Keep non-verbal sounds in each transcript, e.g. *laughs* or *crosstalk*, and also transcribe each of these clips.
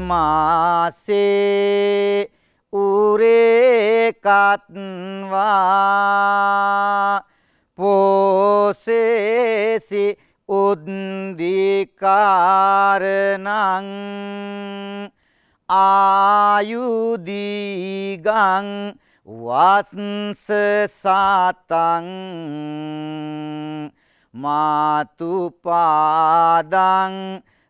මාසේ උරේකත්වා පෝසේසි උද්දිකාරණං ආයුදිගං වස්ස සාතං මාතුපාදං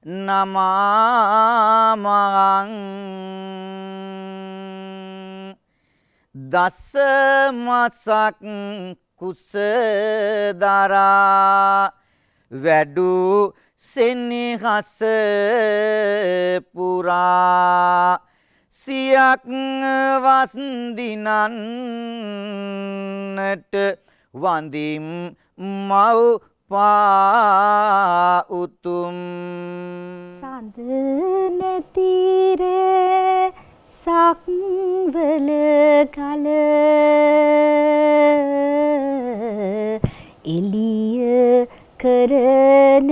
නමාමං දස මසක් කුස දරා වැඩු සෙනෙහස පුරා සියක් වස්දිනන්නට වඳිම් මව් අපා උතුම් සඳ නැතිරේ සක්වල කල එළිය කරන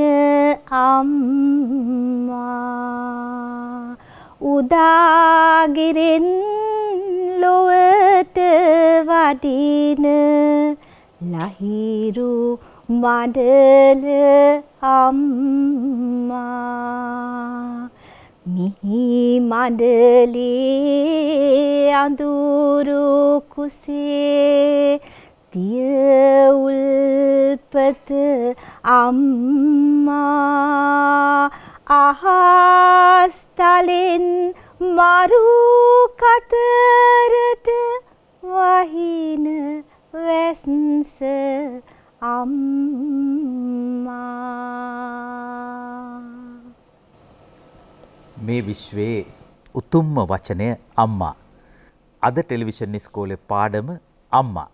අම්මා උදාගිරෙන් ලොවට වඩින ලහිරු මඩල අම්මා මිහි මඩලේ අඳුරු කුසේ තිය උල්පත අම්මා අහස්තලෙන් මරු කතරට වහින වැස්ස අම්මා මේ විශ්වයේ උතුම්ම වචනය අම්මා අද ටෙලිවිෂන් ඉස්කෝලේ පාඩම අම්මා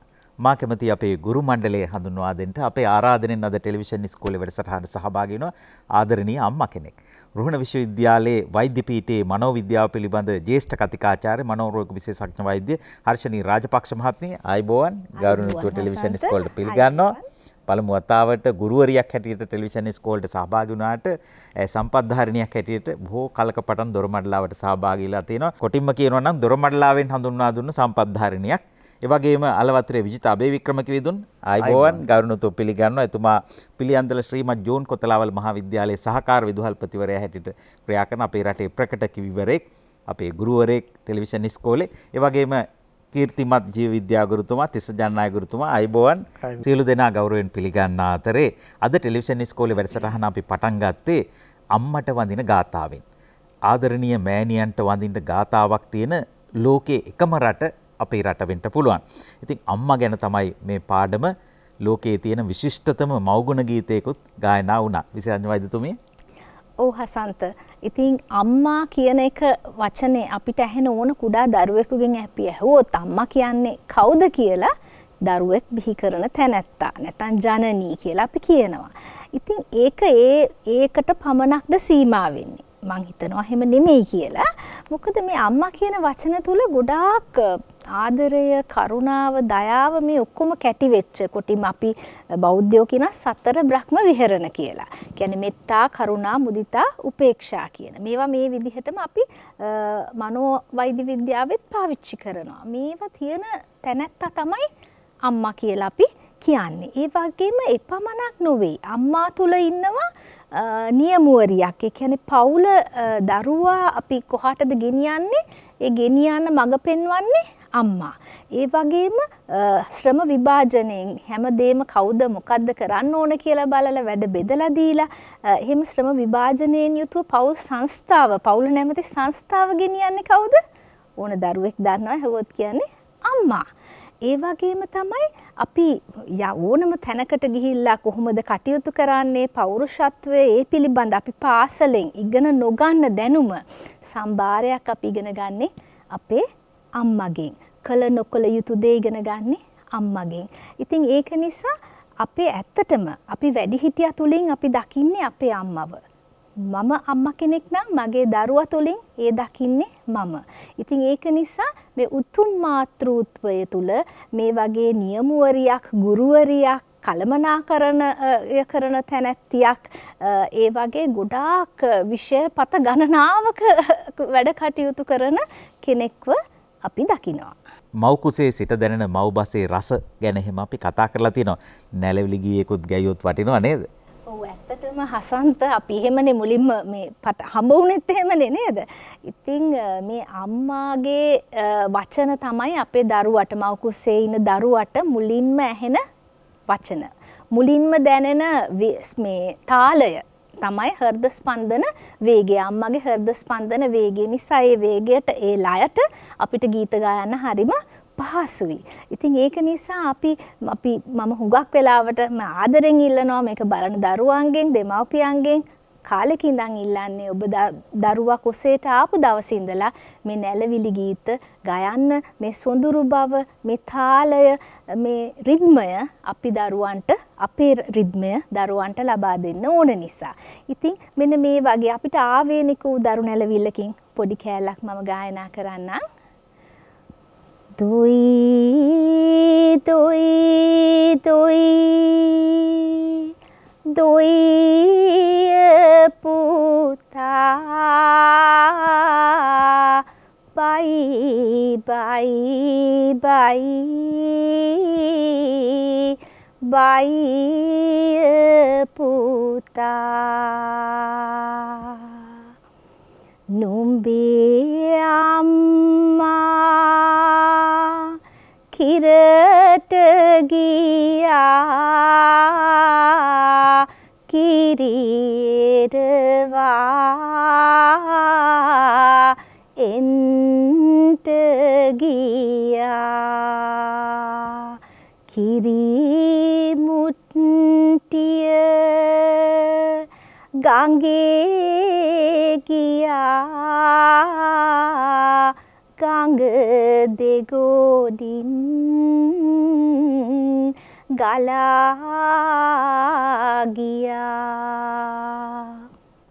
මා කැමති අපේ ගුරු මණ්ඩලය හඳුන්වා දෙන්න අපේ ආරාධනෙන් අද ටෙලිවිෂන් ඉස්කෝලේ වැඩසටහනට සහභාගී වෙනවා ආදරණීය අම්මා කෙනෙක්. රුහුණ විශ්වවිද්‍යාලයේ වෛද්‍ය පීඨයේ මනෝවිද්‍යාව පිළිබඳ ජ්‍යෙෂ්ඨ කතිකාචාර්ය මනෝරෝග විශේෂඥ වෛද්‍ය හර්ෂණී රාජපක්ෂ මහත්මිය ආයිබෝවන් ගෞරවණීය ටෙලිවිෂන් ඉස්කෝලේ පිළිගන්නවා. පළමු වතාවට ගුරුවරියක් හැටියට ටෙලිවිෂන් ස්කෝල්ට සහභාගී වුණාට සම්පත්ධාරිණියක් හැටියට බොහෝ කලක පටන් දොරමඩලාවට සහභාගී වෙලා තිනවා. කොටින්ම කියනවා නම් දොරමඩලාවෙන් හඳුන්වා දුන්න සම්පත්ධාරිණියක්. ඒ වගේම අලවත්‍රේ විජිත අබේ වික්‍රමකිවිඳුන් ආයිබෝවන් ගෞරවණීයව පිළිගන්නවා. එතුමා පිළියන්දල ශ්‍රීමත් ජෝන් කොතලාවල් මහාවිද්‍යාලයේ සහකාර විදුහල්පතිවරයා හැටියට ක්‍රියා කරන අපේ රටේ ප්‍රකට කිවිවරෙක්. අපේ ගුරුවරයෙක් ටෙලිවිෂන් ස්කෝලේ ඒ වගේම කීර්තිමත් ජීව විද්‍යාගුරුතුමා තිස්ස ජන්නායගුරුතුමා අයිබෝවන් සියලු දෙනා ගෞරවයෙන් පිළිගන්න අතරේ අද ටෙලිවිෂන් ඉස්කෝලේ වැඩසටහන අපි පටන් ගත්තේ අම්මට වඳින ගාතාවෙන්. ආදරණීය මෑණියන්ට වඳින්න ගාතාවක් තියෙන ලෝකයේ එකම රට අපේ රට වෙන්න පුළුවන්. ඉතින් අම්මා ගැන තමයි මේ පාඩම ලෝකයේ තියෙන විශිෂ්ටතම මව්ගුණ ගීතයකුත් ගායනා වුණා. විසරඤ්ඤ වෛද්‍යතුමිය. ඕ හසන්ත ඉතින් අම්මා කියන එක වචනේ අපිට ඇහෙන ඕන කුඩා දරුවෙකුගෙන් අපි ඇහුවොත් අම්මා කියන්නේ කවුද කියලා දරුවෙක් බිහි කරන තැනැත්තා නැතන් ජනනී කියලා අපි කියනවා. ඉතින් ඒක ඒ ඒකට පමණක්ද සීමා වෙන්නේ. මං හිතනවා එහෙම නෙමෙයි කියලා. මොකද මේ අම්මා කියන වචන තුල ගොඩාක් ආදරය කරුණාව දයාව මේ ඔක්කොම කැටි වෙච්ච කොටිම අපි බෞද්ධයෝ කියන සතර බ්‍රහ්ම විහරණ කියලා. කියන්නේ මෙත්තා කරුණා මුදිතා උපේක්ෂා කියන. මේවා මේ විදිහටම අපි මනෝ වෛද්‍ය විද්‍යාවෙත් පාවිච්චි කරනවා. මේවා තියෙන තැනැත්තා තමයි අම්මා කියලා අපි කියන්නේ. ඒ වගේම එපමණක් නොවේ. අම්මා තුල ඉන්නවා නියමුවරියක්. ඒ කියන්නේ පවුල දරුවා අපි කොහාටද ගෙනියන්නේ? ඒ ගෙනියන්න මඟ පෙන්වන්නේ අම්මා. ඒ වගේම ශ්‍රම විභාජනයෙන් හැමදේම කවුද මොකද්ද කරන්න ඕන කියලා බලලා වැඩ බෙදලා දීලා එහෙම ශ්‍රම විභාජනයෙන් යුතුව පවුල් සංස්ථාව පවුල නැමැති සංස්ථාව ගෙනියන්නේ කවුද? ඕන දරුවෙක් දන්නවා හැවොත් කියන්නේ අම්මා. ඒ වගේම තමයි අපි ඕනම තැනකට ගිහිල්ලා කොහොමද කටයුතු කරන්නේ පෞරුෂත්වය ඒ පිළිබඳ අපි පාසලෙන් ඉගෙන නොගන්න දැනුම සම්භාරයක් අපි ඉගෙන ගන්නේ අපේ අම්මගෙන්. කළ නොකළ යුතු දේ ඉගෙන ගන්නේ අම්මගෙන්. ඉතින් ඒක නිසා අපේ ඇත්තටම අපි වැඩිහිටියා තුලින් අපි දකින්නේ අපේ අම්මව. මම අම්ම කෙනෙක් නම් මගේ දරුවා තුලින් ඒ දකින්නේ මම. ඉතින් ඒක නිසා මේ උතුම් මාතෘත්වය තුල මේ වගේ නියමුවරියක්, ගුරුවරියක් කළමනාකරන කරන තැනැත්තියක් ඒ වගේ ගොඩාක් විෂය පත ගණනාවක *laughs* වැඩ කටයුතු කරන කෙනෙක්ව අපි දකිනවා. මෞකුසේ සිට දැනෙන මව් බසේ රස ගැන එහෙම අපි කතා කරලා තිනවා. නැලවිලි ගීයකුත් ගැයුවොත් වටිනවා නේද? ඔව් ඇත්තටම හසන්ත අපි එහෙමනේ මුලින්ම මේ හම්බ වුණෙත් එහෙමනේ නේද? ඉතින් මේ අම්මාගේ වචන තමයි අපේ දරුවට මෞකුසේ ඉන්න දරුවට මුලින්ම ඇහෙන වචන. මුලින්ම දැනෙන මේ තාලය තමයි හෘද ස්පන්දන වේගය. අම්මගේ හෘද ස්පන්දන වේගය නිසා ඒ වේගයට ඒ ලයට අපිට ගීත ගායන්න හරිම පහසුයි. ඉතින් ඒක නිසා අපි අපි මම හුඟක් වෙලාවට ආදරෙන් ඉල්ලනවා මේක බලන දරුවන්ගෙන් දෙමව්පියන්ගෙන් කාලෙක ඉඳන් ඉල්ලන්නේ ඔබ දරුවා කොසේට ආපු දවසේ ඉඳලා මේ නැලවිලි ගීත ගයන්න මේ සොඳුරු බව මේ තාලය මේ රිද්මය අපි දරුවන්ට අපේ රිද්මය දරුවන්ට ලබා දෙන්න ඕන නිසා. ඉතින් මෙන්න මේ වගේ අපිට ආවේනික වූ දරු නැලවිල්ලකින් පොඩි කෑල්ලක් මම ගායනා කරන්නම්. දොයි දොයි දොයි දොයි බයිය පුතා නුඹේ අම්මා කිරට ගියා කිරිරවා එන්ට ගියා කිරිමුට්ටිය ගඟේ ගියා ගඟ දෙගොඩින් ගලා ගියා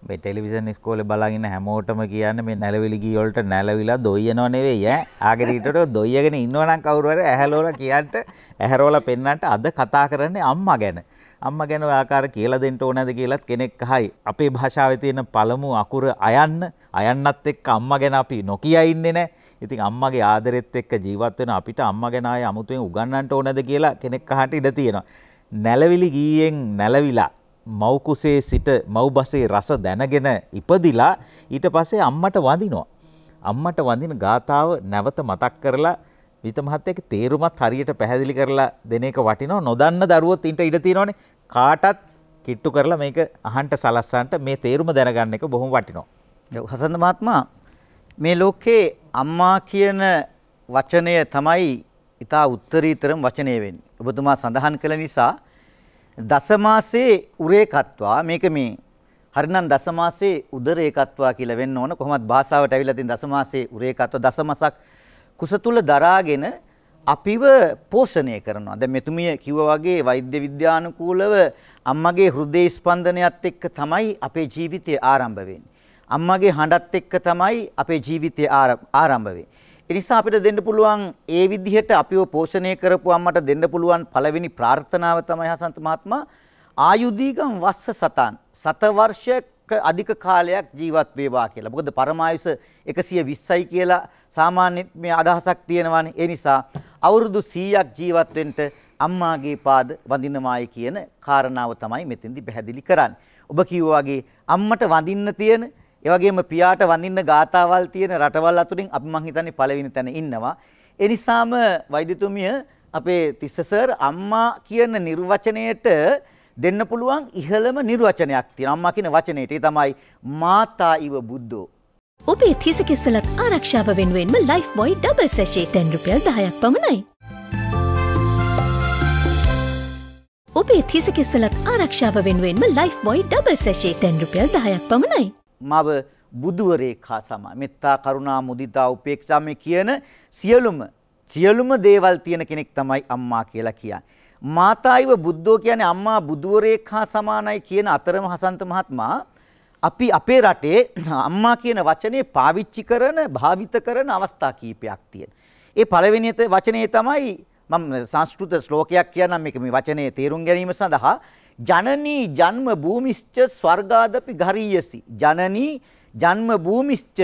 මේ ටෙලිවිෂන් ඉස්කෝලේ බලාගෙන හැමෝටම කියන්නේ මේ නැලවිලි ගී වලට නැලවිලා දොයියනෝ නෙවෙයි ඈ ආගරීටට දොයියගෙන ඉන්නවනම් කවුරු හරි ඇහැලෝලා කියන්ට ඇහැරෝලා පෙන්නන්ට අද කතා කරන්නේ අම්මා ගැන අම්ම ගැන ආකාර කියලා දෙන්න ඕනද කියලත් කෙනෙක් අහයි. අපේ භාෂාවේ තියෙන පළමු අකුර අයන්න අයන්නත් එක්ක අම්මා ගැන අපි නොකිය ඉන්නේ නැහැ. ඉතින් අම්මගේ ආදරෙත් එක්ක ජීවත් වෙන අපිට අම්මා ගැන ආය අමුතුවෙන් උගන්වන්න ඕනද කියලා කෙනෙක් අහන්න ඉඩ තියෙනවා. නැලවිලි ගීයෙන් නැලවිලා මෞකුසේ සිට මව්බසේ රස දැනගෙන ඉපදිලා ඊට පස්සේ අම්මට වඳිනවා. අම්මට වඳින ගාතාව නැවත මතක් කරලා විත මහත්තයක තේරුමත් හරියට පැහැදිලි කරලා දෙන එක වටිනවා. නොදන්න දරුවොත් ඉන්ට ඉඩ තියෙනවනේ. කාටත් කිට්ටු කරලා මේක අහන්ට සලස්සන්ට මේ තේරුම දැනගන්න එක බොහොම වටිනවා. හසඳ මහත්මයා මේ ලෝකේ අම්මා කියන වචනය තමයි ඉතා උත්තරීතරම් වචනය වෙන්නේ. ඔබතුමා සඳහන් කළ නිසා දසමාසේ උරේකත්වා මේක මේ හරිනම් දසමාසේ උදරේකත්වා කියලා වෙන්න ඕන කොහොමත් භාෂාවට ඇවිල්ලා තියෙන දසමාසේ උරේකත්ව දසමසක් කුස තුල දරාගෙන අපිව පෝෂණය කරනවා. දැන් මෙතුමිය කිව්වා වගේ වෛද්‍ය විද්‍යානුකූලව අම්මගේ හෘදේ ස්පන්දනයත් එක්ක තමයි අපේ ජීවිතය ආරම්භ වෙන්නේ. අම්මගේ හඬත් එක්ක තමයි අපේ ජීවිතය ආරම්භ වෙන්නේ. එනිසා අපිට දෙන්න පුළුවන් ඒ විදිහට අපිව පෝෂණය කරපු අම්මට දෙන්න පුළුවන් පළවෙනි ප්‍රාර්ථනාව තමයි හසන්ත මහත්මයා ආයුධීගම් වස්ස සතන් සත වර්ෂයක අධික කාලයක් ජීවත් වේවා කියලා. මොකද පරමායුෂ 120යි කියලා සාමාන්‍ය මේ අදහසක් තියෙනවානේ. ඒ නිසා අවුරුදු 100ක් ජීවත් වෙන්න අම්මාගේ පාද වඳිනවායි කියන කාරණාව තමයි මෙතෙන්දි පැහැදිලි කරන්නේ. ඔබ කිව්වා වගේ අම්මට වඳින්න තියෙන ඒ වගේම පියාට වඳින්න ගාතාවල් තියෙන රටවල් අතුරින් අපි මං හිතන්නේ පළවෙනි තැන ඉන්නවා. ඒ නිසාම වෛද්‍යතුමිය අපේ තිස්ස සර් අම්මා කියන නිර්වචනයට දෙන්න පුළුවන් ඉහළම නිර්වචනයක් තියෙනවා. අම්මා කියන වචනයට. ඒ තමයි මාතා ඉව බුද්ධෝ. ඔබේ තිස්ස කිස්වලත් ආරක්ෂාව වෙනුවෙන්ම ලයිෆ් බොයි ඩබල් සැෂේ 10 රුපියල් 10ක් පමණයි. ඔබේ තිසකෙස්වලත් ආරක්ෂාව වෙනුවෙන්ම ලයිෆ් බොයි ඩබල් සැෂේ තැන් රුපියල් දහයක් පමණයි. මව බුදුවරයෙක් හා සමා මෙත්තා කරුණා මුදිතා උපේක්ෂා මේ කියන සියලුම සියලුම දේවල් තියෙන කෙනෙක් තමයි අම්මා කියලා කියන්නේ. මාතායිව බුද්ධෝ කියන්නේ අම්මා බුදුවරයෙක් හා සමානයි කියන අතරම හසන්ත මහත්මයා අපි අපේ රටේ අම්මා කියන වචනේ පාවිච්චි කරන භාවිත කරන අවස්ථා කිහිපයක් තියෙනවා. ඒ පළවෙනි වචනේ තමයි මම සංස්කෘත ශ්ලෝකයක් කියන්නම් මේක මේ වචනේ තේරුම් ගැනීම සඳහා ජනනී ජන්ම භූමිස්ච ස්වර්ගාදපි ගරීයසි. ජනනී ජන්ම භූමිස්ච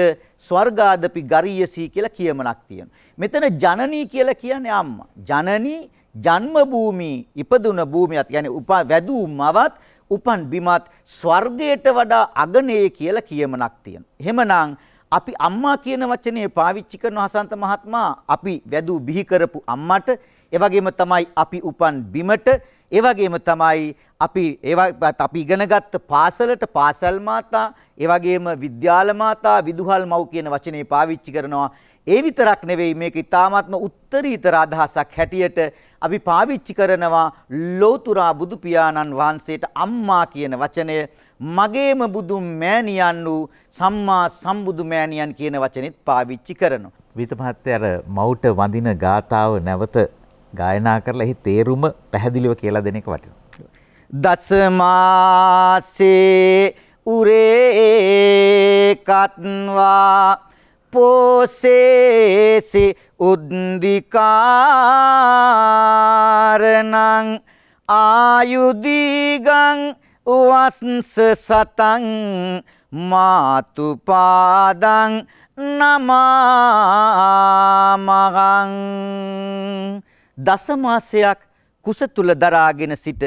ස්වර්ගාදපි ගරීයසි කියලා කියමනක් තියෙනවා. මෙතන ජනනී කියලා කියන්නේ අම්මා. ජනනී ජන්ම භූමි ඉපදුන භූමියත් කියන්නේ උපා වැදූ මවත් උපන් බිමත් ස්වර්ගයට වඩා අගනේ කියලා කියමනක් තියෙනවා. එහෙමනම් අපි අම්මා කියන වචනේ පාවිච්චි කරන හසන්ත මහත්මයා අපි වැදූ බිහි කරපු අම්මට ඒ වගේම තමයි අපි උපන් බිමට ඒ වගේම තමයි අපි ඒවත් අපි ඉගෙනගත්ත පාසලට පාසල් මාතා ඒ වගේම විද්‍යාල මාතා විදුහල් මව් කියන වචනේ පාවිච්චි කරනවා ඒ විතරක් නෙවෙයි මේක ඊ타මාත්ම උත්තරීතර අදහසක් හැටියට අපි පාවිච්චි කරනවා ලෝතුරා බුදු පියාණන් වහන්සේට අම්මා කියන වචනය මගේම බුදුන් මෑණියන් වූ සම්මා සම්බුදු මෑණියන් කියන වචනේත් පාවිච්චි කරනවා. විත මහත්තයා අර මවුට වඳින ගාතාව නැවත ගායනා කරලා එහි තේරුම පැහැදිලිව කියලා දෙන එක වටිනවා. දස මාසේ උරේ කත්වා පෝසේසි උද්දිකාරණං ආයුදීගං වස්ස සතං මාතුපාදං නමාමගං දස මාසයක් කුස තුල දරාගෙන සිට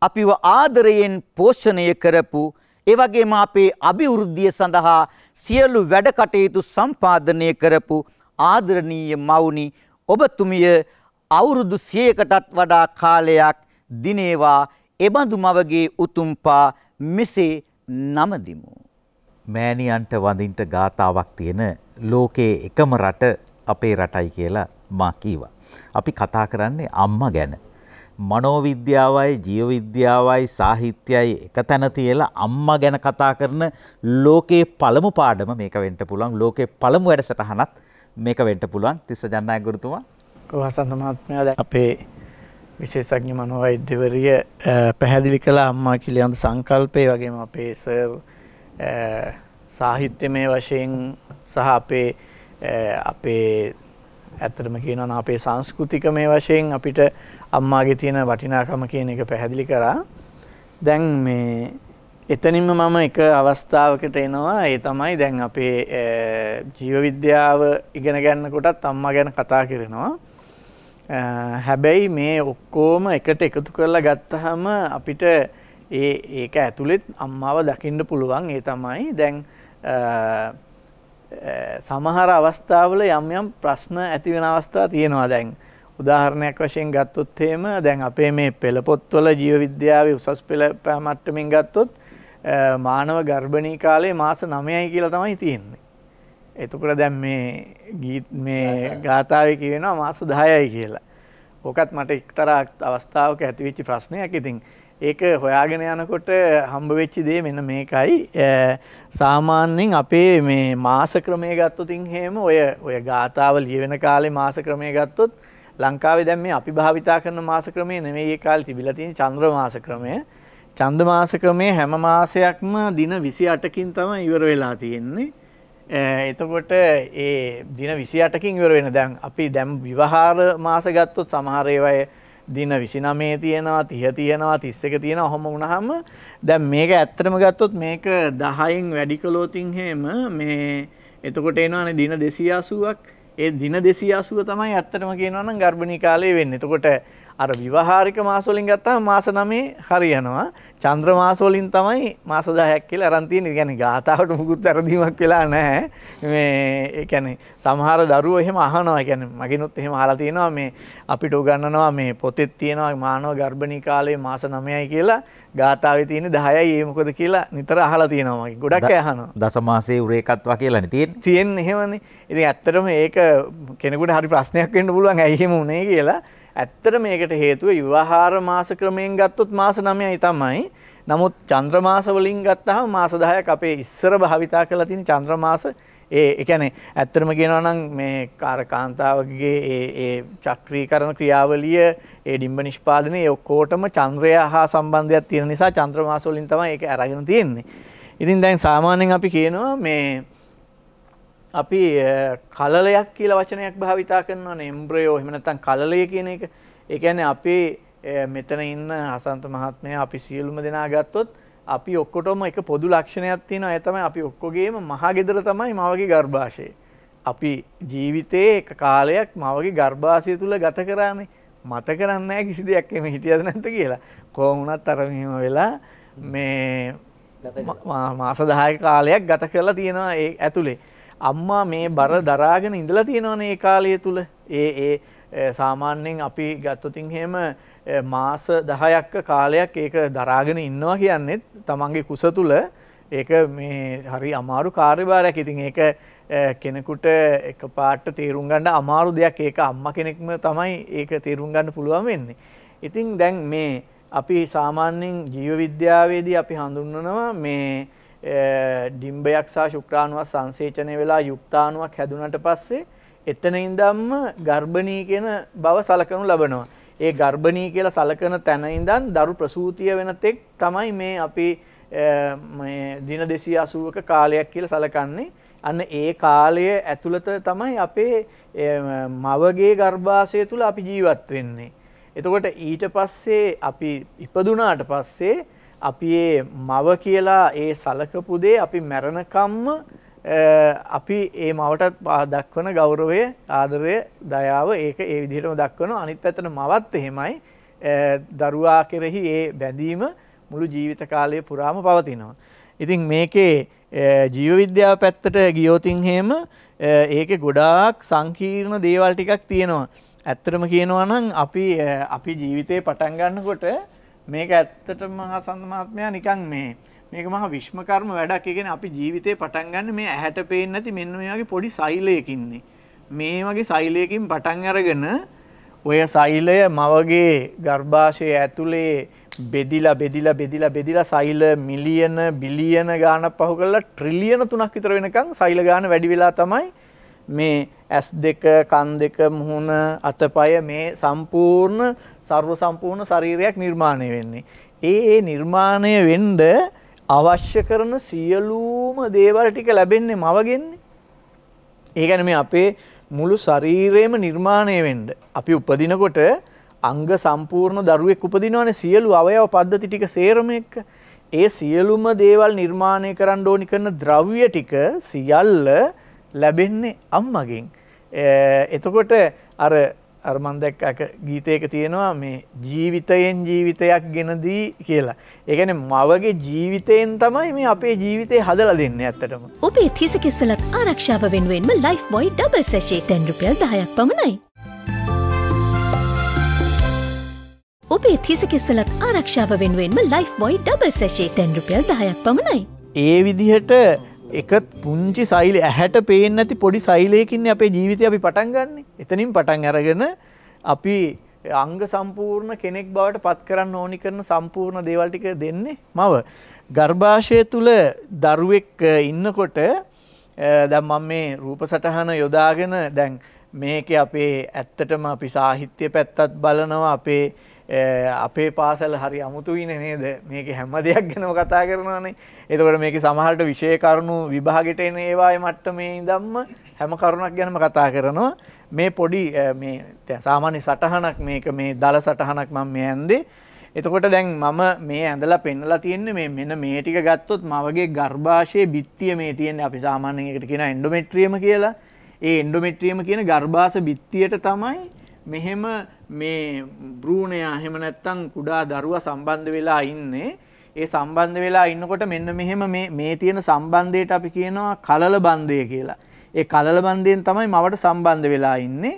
අපිව ආදරයෙන් පෝෂණය කරපු ඒ වගේම අපේ අභිවෘද්ධිය සඳහා සියලු වැඩ කටයුතු සම්පාදනය කරපු ආදරණීය මවුනි ඔබතුමිය අවුරුදු 100කටත් වඩා කාලයක් දිනේවා එබඳු මවගේ උතුම් පා මෙසේ නමදිමු. මෑණියන්ට වඳින්ට ගාතාවක් තියෙන ලෝකයේ එකම රට අපේ රටයි කියලා මා කීවා. අපි කතා කරන්නේ අම්මා ගැන. මනෝවිද්‍යාවයි ජීවවිද්‍යාවයි සාහිත්‍යයයි එක තැන තියලා අම්මා ගැන කතා කරන ලෝකයේ පළමු පාඩම මේක වෙන්න පුළුවන්. ලෝකයේ පළමු වැඩසටහනත් මේක වෙන්න පුළුවන්. තිස්ස ජන්නායක ගුරුතුමා. වසන්ත මහත්මයා අපේ විශේෂඥ මනෝවෛද්‍යවරිය පැහැදිලි කළ අම්මා කිලියන්ද සංකල්පය වගේම අපේ සර් සාහිත්‍යමය වශයෙන් සහ අපේ අපේ ඇත්තටම කියනවා අපේ සංස්කෘතිකමය වශයෙන් අපිට අම්මාගේ තියෙන වටිනාකම කියන එක පැහැදිලි කරා දැන් මේ එතනින්ම මම එක අවස්ථාවකට එනවා ඒ තමයි දැන් අපේ ජීවවිද්‍යාව ඉගෙන ගන්නකොටත් අම්මා ගැන කතා කරනවා හැබැයි මේ ඔක්කෝම එකට එකතු කරලා ගත්තහම අපිට ඒ ඒක ඇතුළෙත් අම්මාව දකිින්ඩ පුළුවන් ඒ තමයි දැන් සමහර අවස්ථාවල යම් යම් ප්‍රශ්න ඇතිවෙන අවස්ථා තියෙනවා දැන් උදාහරණයක් වශයෙන් ගත්තොත්හෙම දැන් අපේ මේ පෙළපොත්වල ජීවවිද්‍යාව උසස් පෙළ පැමට්ටමින් ගත්තොත් මානව ගර්භණී කාලේ මාස නමයයි කියලා තමයි තියෙන්නේ එතකොට දැන් මේ ගීත් මේ ගාථාව කියනවා මාස 10යි කියලා. ඕකත් මට එක්තරා අවස්ථාවක ඇතිවෙච්ච ප්‍රශ්නයක්. ඉතින් ඒක හොයාගෙන යනකොට හම්බ වෙච්ච දේ මෙන්න මේකයි. සාමාන්‍යයෙන් අපේ මේ මාස ක්‍රමය ගත්තොත් එහෙම ඔය ඔය ගාථාව ලියවෙන කාලේ මාස ක්‍රමය ගත්තොත් ලංකාවේ දැන් මේ අපි භාවිතා කරන මාස ක්‍රමය නෙමෙයි ඒ කාලේ තිබිලා තියෙන චන්ද්‍ර මාස ක්‍රමය. චන්ද්‍ර මාස ක්‍රමයේ හැම මාසයක්ම දින 28කින් තමයි ඉවර වෙලා තියෙන්නේ. එතකොට ඒ දින විසියටකින් ඉවර වෙන දැන් අපි දැම් විවහාර මාස ගත්තොත් සමහරේවය දින විසිනමේ තියෙනවා තිය තියෙනවා තිස්ස එක තියෙන හොම වුණහම දැන් මේක ඇත්තරම ගත්තොත් මේක දහයින් වැඩිකලෝතින් හෙම මේ එතකොට එනවානේ දින දෙසියාසුවක් ඒ දින දෙසියාසුව තමයි ඇත්තටම කියනවනම් ගර්භණී කාලේ වෙන්නේ. එතකොට අර විවාහාරික මාසවලින් ගත්තාම මාස 9 හරියනවා. චන්ද්‍ර මාසවලින් තමයි මාස 10ක් කියලා අරන් තියෙන්නේ. يعني ගාතාවට මුකුත් අරදීමක් වෙලා නැහැ. මේ ඒ කියන්නේ සමහර දරුවෝ එහෙම අහනවා. يعني මගිනුත් එහෙම අහලා තියෙනවා මේ අපිට උගන්වනවා මේ පොතෙත් තියෙනවා මානව ගර්භණී කාලයේ මාස 9යි කියලා ගාතාවේ තියෙන 10යි ඒ මොකද කියලා නිතර අහලා තියෙනවා. ගොඩක් අය අහනවා. දස මාසයේ උරේකත්වා කියලානේ තියෙන්නේ. තියෙන්නේ එහෙමනේ. ඉතින් ඇත්තටම ඒක කෙනෙකුට හරි ප්‍රශ්නයක් වෙන්න පුළුවන් ඇයි එහෙම උනේ කියලා. ඇත්තට මේකට හේතුව විවාහාර මාස ක්‍රමයෙන් ගත්තොත් මාස 9යි තමයි. නමුත් චන්ද්‍ර මාස වලින් ගත්තහම මාස 10ක් අපේ ඉස්සර භාවිතා කරලා තියෙන චන්ද්‍ර මාස ඒ කියන්නේ ඇත්තටම කියනවා නම් මේ කාර කාන්තාවගේ ඒ ඒ චක්‍රීකරණ ක්‍රියාවලිය ඒ ඩිම්බ නිෂ්පාදනය ඒ ඔක්කොටම චන්ද්‍රයා හා සම්බන්ධයක් තියෙන නිසා චන්ද්‍රමාස වලින් තමයි ඒක අරගෙන තියෙන්නේ. ඉතින් දැන් සාමාන්‍යයෙන් අපි කියනවා මේ අපි කලලයක් කියල වචනයක් භාවිතා කරනවන එම්බ්‍රයෝ හෙමනතන් කලලය කියන එක එකන අපි මෙතන ඉන්න හසන්ත මහත්මය අපි සියලුම දෙනා ගත්තොත් අපි ඔක්කොටම එක පොදු ලක්ෂණයක් තියෙන ඇතම අපි ඔක්කොගේම මහගෙදර තමයි මවගේ ගර්භාෂය. අපි ජීවිතයේ එක කාලයක් මවගේ ගර්භාසය තුළ ගත කරන්නේ මත කරන්න කිසි දෙයක් එම හිටියද නැත කියලා කෝමුණත් තරමම වෙලා මේ මාසදාය කාලයක් ගත කරලා තියෙනවා ඒ ඇතුළේ. අම්මා මේ බර දරාගෙන ඉඳලා තියෙනවනේ ඒ කාලය තුල. ඒ ඒ සාමාන්‍යයෙන් අපි ගත්තොත් එහෙම මාස 10ක් කාලයක් ඒක දරාගෙන ඉන්නවා කියන්නේ තමන්ගේ කුස තුල ඒක මේ හරි අමාරු කාර්යභාරයක්. ඉතින් ඒක කෙනෙකුට එකපාරට තේරුම් ගන්න අමාරු දෙයක්. ඒක අම්මා කෙනෙක්ම තමයි ඒක තේරුම් ගන්න පුළුවන් වෙන්නේ. ඉතින් දැන් මේ අපි සාමාන්‍යයෙන් ජීව විද්‍යාවේදී අපි හඳුන්වනවා මේ ඩිම්බයක් සහ ශුක්‍රාණුවක් සංසේචනය වෙලා යුක්තාණුවක් හැදුනට පස්සේ එතන ඉඳන්ම ගර්භණී කියන බව සලකනු ලබනවා. ඒ ගර්භණී කියලා සලකන තැන ඉඳන් දරු ප්‍රසූතිය වෙන තෙක් තමයි මේ අපි දින 280ක කාලයක් කියලා සලකන්නේ. අන්න ඒ කාලය ඇතුළත තමයි අපේ මවගේ ගර්භාෂය තුල අපි ජීවත් වෙන්නේ. එතකොට ඊට පස්සේ අපි ඉපදුනාට පස්සේ අපි ඒ මව කියලා ඒ සලකපු දේ අපි මැරණකම්ම අපි ඒ මවටත් දක්වන ගෞරවය ආදරය දයාව ඒක ඒ විදිහටම දක්වන අනිත් පැතන මවත් එහෙමයි දරුවා කෙරෙහි ඒ බැඳීම මුළු ජීවිත කාලය පුරාම පවතිනවා. ඉතින් මේකේ ජීවවිද්‍යාව පැත්තට ගියෝතින්හෙම ඒක ගොඩාක් සංකීර්ණ දේවල් ටිකක් තියෙනවා. ඇත්තටම කියනවා නම් අපි අපි ජීවිතේ පටන් ගන්නකොට මේක ඇත්තටම හසන්ත මහත්මයා නිකන් මේ මේක මහා විශ්මකර්ම වැඩක්. ඒ කියන්නේ අපි ජීවිතේ පටන් ගන්න මේ ඇහැට පේන්නේ නැති මෙන්න මේ වගේ පොඩි සෛලයකින්නේ. මේ වගේ සෛලයකින් පටන් අරගෙන ඔය සෛලය මවගේ ගර්භාෂයේ ඇතුලේ බෙදිලා බෙදිලා බෙදිලා බෙදිලා සෛල මිලියන බිලියන ගාණක් පහු කරලා ට්‍රිලියන 3ක් විතර වෙනකන් සෛල ගාණ වැඩි වෙලා තමයි මේ ඇස් දෙක කන් දෙක මුහුණ අතපය මේ සම්පූර්ණ සර්ව සම්පූර්ණ ශරීරයක් නිර්මාණය වෙන්නේ. ඒ ඒ නිර්මාණය වෙන්ඩ අවශ්‍ය කරන සියලූම දේවල් ටික ලැබෙන්නේ මවගෙන්නේ. ඒගැන මේ අපේ මුළු ශරීරයම නිර්මාණය වෙන්ඩ. අපි උපදිනකොට අංග සම්පූර්ණ දරුවෙක් උපදිනවන සියලු අවයව පද්ධති ටික සේරම එක්ක ඒ සියලුම දේවල් නිර්මාණය කරන්න ඕනි කරන ද්‍රව්‍ය ටික සියල්ල ලැබෙන්නේ අම්මගෙන්. එතකොට අර අර මන් දැක්ක ගීතයක තියෙනවා මේ ජීවිතයෙන් ජීවිතයක් ගෙනදී කියලා. ඒ කියන්නේ මවගේ ජීවිතයෙන් තමයි මේ අපේ ජීවිතේ හදලා දෙන්නේ ඇත්තටම. ඔබේ තිස කිස්වලත් ආරක්ෂාව වෙනුවෙන්ම ලයිෆ් බොයි ඩබල් සැෂේ 10 රුපියල් 10ක් පමණයි. ඔබේ තිසකෙස්වලත් ආරක්ෂාව වෙනුවෙන්ම ලයිෆ් බොයි ඩබල් සැෂේ තැන් රුපියල් දහයක් පමණයි. ඒ විදිහට එක පුංචි සයිල ඇහැට පේෙන් නැති පොඩි සයිලයකින්න අපේ ජීවිතය අපි පටන් ගන්න එතනින් පටන් අරගෙන අපි අංග සම්පූර්ණ කෙනෙක් බවට පත් කරන්න ඕනි කරන සම්පූර්ණ දේවල්ටික දෙන්නේ මව. ගර්භාෂය තුළ දරුවෙක් ඉන්නකොට දැම් මම මේ රූප සටහන යොදාගෙන දැන් මේක අපේ ඇත්තටම අපි සාහිත්‍ය පැත්තත් බලනවා අපේ අපේ පාසල් හරි අමුතුයින නේද මේක හැම දෙයක් ගැනව කතා කරනවානේ එතකොට මේක සමහරට විෂය කරුණු විභාගෙට එන ඒවායේ මට්ටමේ ඉඳන්ම හැම කරුණක් ගැනම කතා කරනවා මේ පොඩි මේ දැන් සාමාන්‍ය සටහනක් මේක මේ දල සටහනක් මම මේ ඇන්දේ එතකොට දැන් මම මේ ඇඳලා පෙන්නලා තියෙන්නේ මේ මෙන්න මේ ටික ගත්තොත් මවගේ ගර්භාෂයේ බිත්තිය මේ තියෙන්නේ අපි සාමාන්‍යයෙන් ඒකට කියන එන්ඩොමෙට්‍රියම කියලා ඒ එන්ඩොමෙට්‍රියම කියන ගර්භාෂ බිත්තියට තමයි මෙහෙම මේ බ්‍රූණයා එහෙම නැත්තම් කුඩා දරුවා සම්බන්ධ වෙලා ඉන්නේ ඒ සම්බන්ධ වෙලා ඉන්නකොට මෙන්න මෙහෙම මේ මේ තියෙන සම්බන්ධයට අපි කියනවා කලල බන්ධය කියලා. ඒ කලල බන්ධයෙන් තමයි මවට සම්බන්ධ වෙලා ඉන්නේ.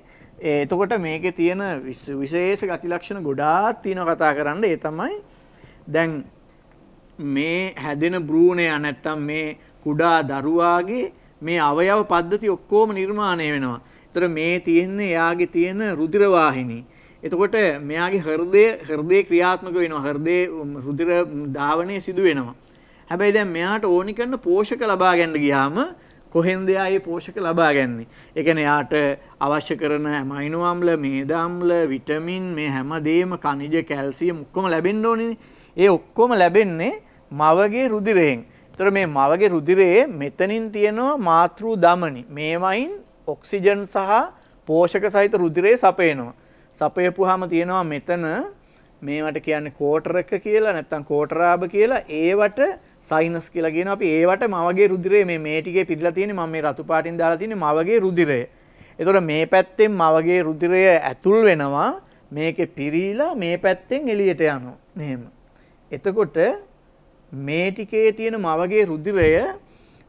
එතකොට මේකේ තියෙන විශේෂ ගති ලක්ෂණ ගොඩාක් තියෙනවා කතා කරන්න. ඒ තමයි දැන් මේ හැදෙන බ්‍රූණයා නැත්තම් මේ කුඩා දරුවාගේ මේ අවයව පද්ධති ඔක්කොම නිර්මාණය වෙනවා. ඒතර මේ තියෙන්නේ එයාගේ තියෙන රුධිර වාහිනී. එතකොට මෙයාගේ හෘදය හෘදේ ක්‍රියාත්මක වෙනවා. හෘදේ රුධිර ධාවනය සිදු වෙනවා. හැබැයි දැන් මෙයාට ඕනි කරන පෝෂක ලබා ගන්න ගියාම කොහෙන්ද එයා මේ පෝෂක ලබා ගන්නෙ? ඒ කියන්නේ එයාට අවශ්‍ය කරන ඇමයිනෝ අම්ල, මේද අම්ල, විටමින් මේ හැම දෙයක්ම කනිජ, කැල්සියම් ඔක්කොම ලැබෙන්න ඕනේනේ. ඒ ඔක්කොම ලැබෙන්නේ මවගේ රුධිරයෙන්. ඒතර මේ මවගේ රුධිරයේ මෙතනින් තියෙනවා මාතෘ දමනි. මේවයින් ඔක්සිජන් සහ පෝෂක සහිත රුධිරේ සපයනවා. සපයපුවාම තියෙනවා මෙතන මේවට කියන්නේ කෝටරක කියලා නැත්නම් කෝටරාබ කියලා ඒවට සයිනස් කියලා කියනවා. අපි ඒවට මවගේ රුධිරේ මේ මේ ටිකේ පිළිලා තියෙන්නේ මම මේ රතු පාටින් දාලා තියෙන්නේ මවගේ රුධිරය. එතකොට මේ පැත්තෙන් මවගේ රුධිරය ඇතුල් වෙනවා. මේකේ පිරීලා මේ පැත්තෙන් එළියට යනවා. මෙහෙම. එතකොට මේ ටිකේ තියෙන මවගේ රුධිරය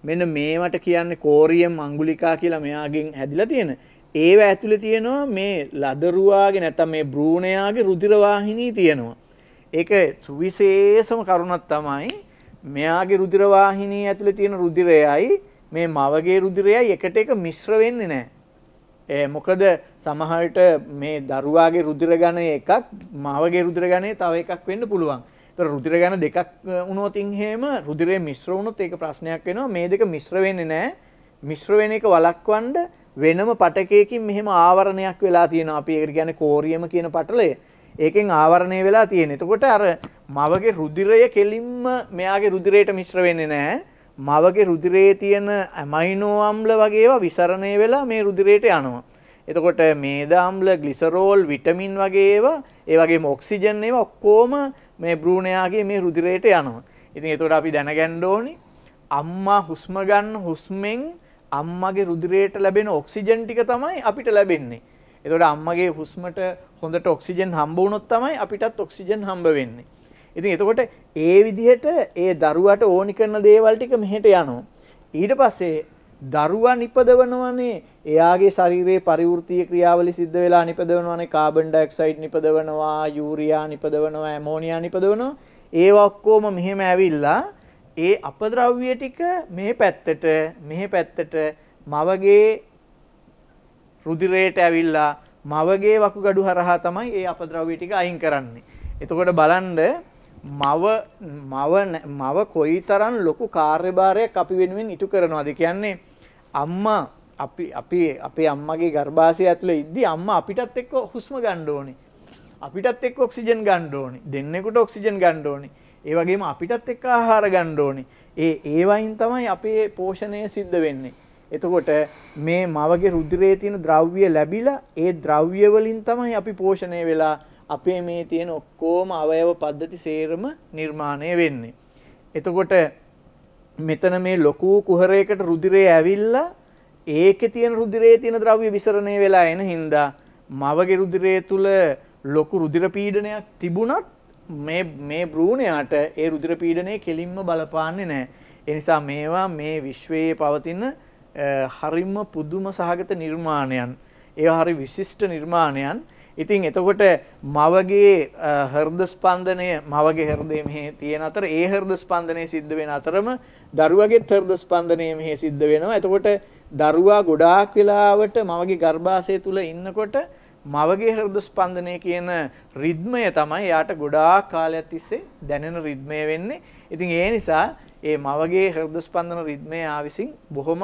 මෙන්න මේවට කියන්නේ කෝරියම් අංගුලිකා කියලා මෙයාගෙන් හැදිලා තියෙන. ඒව ඇතුලේ තියෙනවා මේ ලදරුවාගේ නැත්නම් මේ බ්‍රූණයාගේ රුධිර වාහිනී තියෙනවා. ඒක සුවිශේෂම කරුණක් තමයි මෙයාගේ රුධිර වාහිනී ඇතුලේ තියෙන රුධිරයයි මේ මවගේ රුධිරයයි එකට එක මිශ්‍ර වෙන්නේ නැහැ. ඒ මොකද සමහරට මේ දරුවාගේ රුධිර ගණය එකක් මවගේ රුධිර ගණය තව එකක් වෙන්න පුළුවන්. රුදිර ගැන දෙකක් වුණොතින් හේම රුදිරේ මිශ්‍ර වුණොත් ඒක ප්‍රශ්නයක් වෙනවා මේ දෙක මිශ්‍ර වෙන්නේ නැහැ මිශ්‍ර වෙන එක වළක්වන්න වෙනම පටකයකින් මෙහෙම ආවරණයක් වෙලා තියෙනවා අපි ඒකට කියන්නේ කෝරියම කියන පටලය ඒකෙන් ආවරණය වෙලා තියෙන. එතකොට අර මවගේ රුදිරය කෙලින්ම මෙයාගේ රුදිරයට මිශ්‍ර වෙන්නේ නැහැ මවගේ රුදිරේ තියෙන ඇමයිනෝ අම්ල වගේ ඒවා විසරණය වෙලා මේ රුදිරයට යනවා. එතකොට මේද අම්ල ග්ලිසරෝල් විටමින් වගේ ඒවා ඒ වගේම ඔක්සිජන් ඒවා ඔක්කොම මේ බ්‍රූණයාගේ මේ රුදිරයට යනවා. ඉතින් එතකොට අපි දැනගන්න ඕනි අම්මා හුස්ම ගන්න හුස්මෙන් අම්මගේ රුධිරයට ලැබෙන ඔක්සිජන් ටික තමයි අපිට ලැබෙන්නේ. එතකොට අම්මගේ හුස්මට හොඳට ඔක්සිජන් හම්බ වුණොත් තමයි අපිටත් ඔක්සිජන් හම්බ වෙන්නේ. ඉතින් එතකොට ඒ විදිහට ඒ දරුවට ඕනි කරන දේවල් ටික මෙහෙට යනවා. ඊට පස්සේ දරුවා නිපදවනවනේ එයාගේ ශරීරයේ පරිවෘත්තීය ක්‍රියාවලිය සිද්ධ වෙලා නිපදවනවනේ කාබන් ඩයොක්සයිඩ් නිපදවනවා යූරියා නිපදවනවා ඇමෝනියා නිපදවනවා ඒ ඔක්කොම මෙහෙම ඇවිල්ලා ඒ අපද්‍රව්‍ය ටික මේ පැත්තට මෙහෙ පැත්තට මවගේ රුධිරයට ඇවිල්ලා මවගේ වකුගඩු හරහා තමයි ඒ අපද්‍රව්‍ය ටික අයින් කරන්නේ. එතකොට බලන්න මව මව මව කොයිතරම් ලොකු කාර්යභාරයක් අපි වෙනුවෙන් ඉටු කරනවද කියන්නේ අම්මා අපි අපි අපේ අම්මගේ ගර්භාසය ඇතුළේ ඉද්දි අම්මා අපිටත් එක්ක හුස්ම ගන්න ඕනේ. අපිටත් එක්ක ඔක්සිජන් ගන්න ඕනේ. දෙන්නෙකුට ඔක්සිජන් ගන්න ඕනේ. ඒ වගේම අපිටත් එක්ක ආහාර ගන්න ඕනේ. ඒ ඒ වයින් තමයි අපේ පෝෂණය සිද්ධ වෙන්නේ. එතකොට මේ මවගේ රුධිරයේ තියෙන ද්‍රව්‍ය ලැබිලා ඒ ද්‍රව්‍ය වලින් තමයි අපි පෝෂණය වෙලා අපේ මේ තියෙන ඔක්කොම අවයව පද්ධති සේරම නිර්මාණය වෙන්නේ. එතකොට මෙතන මේ ලොකු කුහරයකට රුධිරය ඇවිල්ලා ඒකේ තියෙන රුධිරයේ තියෙන ද්‍රව්‍ය විසරණය වෙලා එන හින්දා මවගේ රුධිරය තුල ලොකු රුධිර පීඩනයක් තිබුණත් මේ මේ බ්‍රූණයාට ඒ රුධිර පීඩනය කෙලින්ම බලපාන්නේ නැහැ. ඒ නිසා මේවා මේ විශ්වයේ පවතින හරිම පුදුම සහගත නිර්මාණයන්. ඒවා හරි විශිෂ්ට නිර්මාණයන්. ඉතින් එතකොට මවගේ හෘද ස්පන්දනය මවගේ හෘදය මෙහි තියෙන අතර ඒ හෘද ස්පන්දනය සිද්ධ වෙන අතරම දරුවගේ හෘද ස්පන්දනය මෙහි සිද්ධ වෙනවා. එතකොට දරුවා ගොඩාක් වෙලාවට මවගේ ගර්භාෂය තුල ඉන්නකොට මවගේ හෘද ස්පන්දනය කියන රිද්මය තමයි යාට ගොඩාක් කාලයක් තිස්සේ දැනෙන රිද්මය වෙන්නේ. ඉතින් ඒ නිසා ඒ මවගේ හෘද ස්පන්දන රිද්මය ආවිසින් බොහොම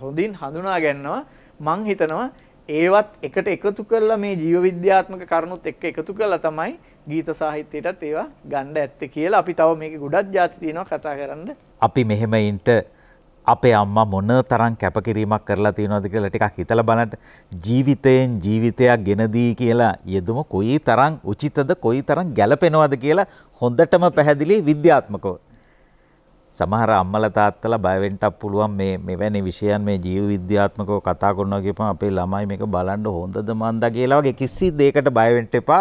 හොඳින් හඳුනා ගන්නවා. මං හිතනවා ඒවත් එකට එකතු කරලා මේ ජීව විද්‍යාත්මක කරුණුත් එක්ක එකතු කරලා තමයි ගීත සාහිත්‍යයටත් ඒවා ගණ්ඩ ඇත්තේ කියලා අපි තව මේක ගොඩක් ජාති තියෙනවා කතා කරන්න. අපි මෙහෙම ඉන්ට අපේ අම්මා මොන තරම් කැපකිරීමක් කරලා තියෙනවද කියලා ටිකක් හිතලා බලන්න ජීවිතයෙන් ජීවිතයක් ගෙනදී කියලා යෙදුම කොයි තරම් උචිතද කොයි තරම් ගැළපෙනවද කියලා හොඳටම පැහැදිලි විද්‍යාත්මකව සමහර අම්මලා තාත්තලා බය වෙන්නත් පුළුවන් මේ මෙවැනි විෂයන් මේ ජීව විද්‍යාත්මකව කතා කරනවා කියපම අපේ ළමයි මේක බලන්න හොඳද මන්ද කියලා වගේ කිසි දෙයකට බය වෙන්න එපා.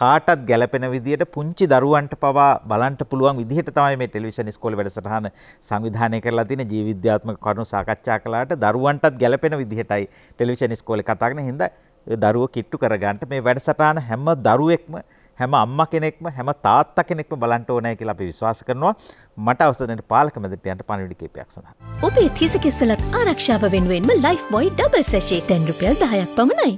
කාටත් ගැලපෙන විදිහට පුංචි දරුවන්ට පවා බලන්න පුළුවන් විදිහට තමයි මේ ටෙලිවිෂන් ඉස්කෝලේ වැඩසටහන සංවිධානය කරලා තියෙන ජීව විද්‍යාත්මක කරුණු සාකච්ඡා කළාට දරුවන්ටත් ගැලපෙන විදිහටයි ටෙලිවිෂන් ඉස්කෝලේ කතා කරන හින්දා දරුවෝ කිට්ටු කරගන්න මේ වැඩසටහන හැම දරුවෙක්ම හැම අම්මා කෙනෙක්ම හැම තාත්තා කෙනෙක්ම බලන්න ඕනේ කියලා අපි විශ්වාස කරනවා. මට අවශ්‍ය දෙන පාලක මැදට යන්න පණිවිඩ කීපයක් සඳහා. ඔබේ තීස කිස්වලත් ආරක්ෂාව වෙනුවෙන්ම ලයිෆ් බොයි ඩබල් සැෂේ 10 රුපියල් 10ක් පමණයි.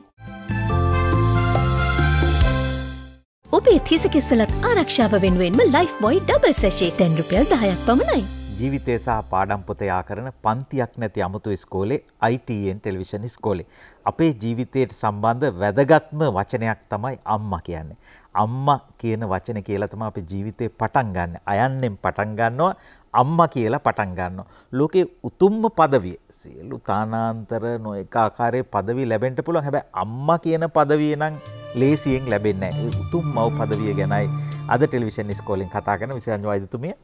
ඔබේ තීස කිස්වලත් ආරක්ෂාව වෙනුවෙන්ම ලයිෆ් බොයි ඩබල් සැෂේ 10 රුපියල් 10ක් පමණයි. ජීවිතය සහ පාඩම් පොත යා කරන පන්තියක් නැති අමුතු ඉස්කෝලේ ITN ටෙලිවිෂන් ඉස්කෝලේ. අපේ ජීවිතයට සම්බන්ධ වැදගත්ම වචනයක් තමයි අම්මා කියන්නේ. අම්මා කියන වචනේ කියලා තමයි අපේ ජීවිතේ පටන් ගන්න. අයන්නෙන් පටන් ගන්නවා අම්මා කියලා පටන් ගන්නවා. ලෝකේ උතුම්ම පදවිය. සියලු තානාන්තර නොඑක ආකාරයේ පදවි ලැබෙන්න පුළුවන්. හැබැයි අම්මා කියන පදවිය නම් ලේසියෙන් ලැබෙන්නේ නැහැ. ඒ උතුම් මව් පදවිය ගැනයි අද ටෙලිවිෂන් ඉස්කෝලෙන් කතා කරන විසරණ වෛද්‍යතුමිය.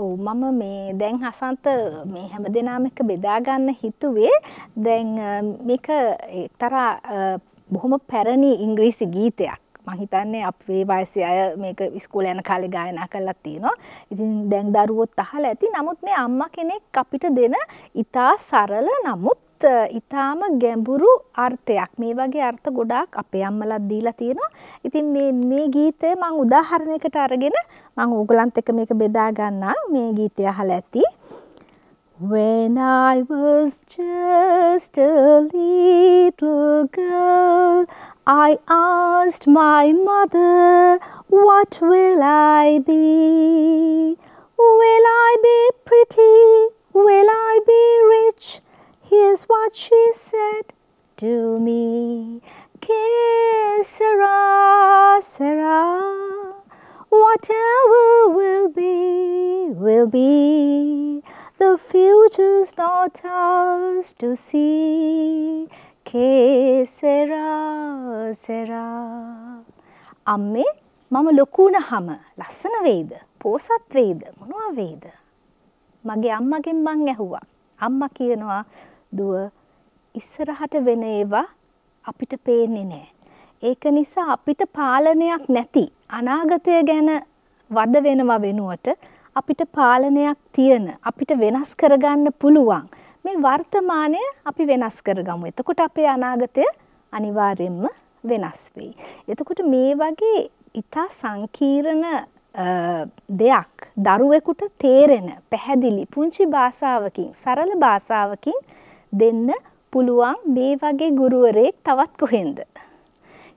ඔව් මම මේ දැන් හසන්ත මේ හැම දෙනාම එක බෙදා ගන්න හිතුවේ දැන් මේක එක්තරා බොහොම පැරණි ඉංග්‍රීසි ගීතයක්. මං හිතන්නේ අපේ වයසේ අය මේක ඉස්කෝලේ යන කාලේ ගායනා කරලා තිනවා. ඉතින් දැන් දරුවොත් අහලා ඇති. නමුත් මේ අම්මා කෙනෙක් අපිට දෙන ඊටා සරල නමුත් ඉතාම ගැඹුරු අර්ථයක් මේ වගේ අර්ථ ගොඩාක් අපේ අම්මලත් දීලා තියෙනවා. ඉතින් මේ මේ ගීතය මම උදාහරණයකට අරගෙන මම ඕගලන්ත් එක්ක මේක බෙදා ගන්නම්. මේ ගීතය අහලා ඇති. When I was just a little girl, I asked my mother, What will I be? Will I be pretty? Will I be rich? Here's what she said to me. Que sera, sera. Whatever will be, will be. The future's not ours to see. Que sera, sera. අම්මේ මම ලොකු වුණාම ලස්සන වෙයිද? පෝසත් වෙයිද? මොනවා වෙයිද? මගේ අම්මගෙන් මං ඇහුවා. අම්මා කියනවා දුව ඉස්සරහට වෙන ඒවා අපිට පේන්නේ නැහැ. ඒක නිසා අපිට පාලනයක් නැති අනාගතය ගැන වද වෙනවා වෙනුවට අපිට පාලනයක් තියෙන අපිට වෙනස් කරගන්න පුළුවන් මේ වර්තමානය අපි වෙනස් කරගමු. එතකොට අපේ අනාගතය අනිවාර්යෙන්ම වෙනස් වෙයි. එතකොට මේ වගේ ඉතා සංකීර්ණ දෙයක් දරුවෙකුට තේරෙන පැහැදිලි පුංචි භාෂාවකින් සරල භාෂාවකින් දෙන්න පුළුවන් මේ වගේ ගුරුවරයෙක් තවත් කොහෙන්ද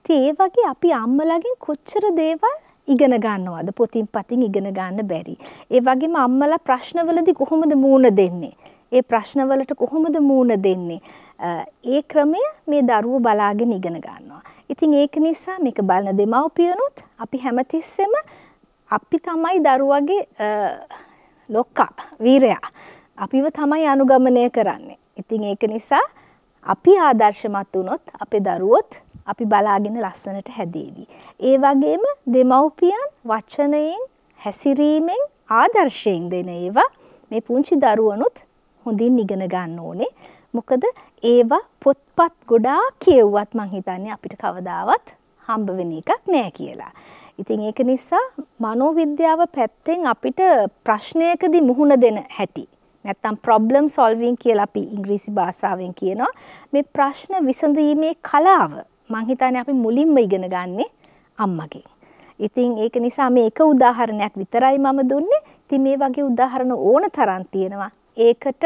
ඉතින් ඒ වගේ අපි අම්මලාගෙන් කොච්චර දේවල් ඉගෙන ගන්නවද පොතින් පතින් ඉගෙන ගන්න බැරි. ඒ වගේම අම්මලා ප්‍රශ්නවලදී කොහොමද මූණ දෙන්නේ? ඒ ප්‍රශ්නවලට කොහොමද මූණ දෙන්නේ? ඒ ක්‍රමය මේ දරුවෝ බලාගෙන ඉගෙන ගන්නවා. ඉතින් ඒක නිසා මේක බලන දෙමව්පියනුත් අපි හැමතිස්සෙම අපි තමයි දරුවගේ ලොක්කා, වීරයා. අපිව තමයි අනුගමනය කරන්නේ. ඉතින් ඒක නිසා අපි ආදර්ශමත් වුණොත් අපේ දරුවොත් අපි බලාගෙන ලස්සනට හැදේවි. ඒ වගේම දෙමව්පියන් වචනයෙන් හැසිරීමෙන් ආදර්ශයෙන් දෙන ඒවා මේ පුංචි දරුවනුත් හොඳින් ඉගෙන ගන්න ඕනේ. මොකද ඒවා පොත්පත් ගොඩාක් කියවුවත් මං හිතන්නේ අපිට කවදාවත් හම්බ වෙන එකක් නෑ කියලා. ඉතින් ඒක නිසා මනෝවිද්‍යාව පැත්තෙන් අපිට ප්‍රශ්නයකදී මුහුණ දෙන හැටි නැත්තම් ප්‍රොබ්ලම් සොල්වින් කියලා අපි ඉංග්‍රීසි භාෂාවෙන් කියනවා මේ ප්‍රශ්න විසඳීමේ කලාව මං හිතන්නේ අපි මුලින්ම ඉගෙන ගන්නෙ අම්මගෙන්. ඉතින් ඒක නිසා මේ එක උදාහරණයක් විතරයි මම දුන්නේ. ඉතින් මේ වගේ උදාහරණ ඕන තරම් තියෙනවා. ඒකට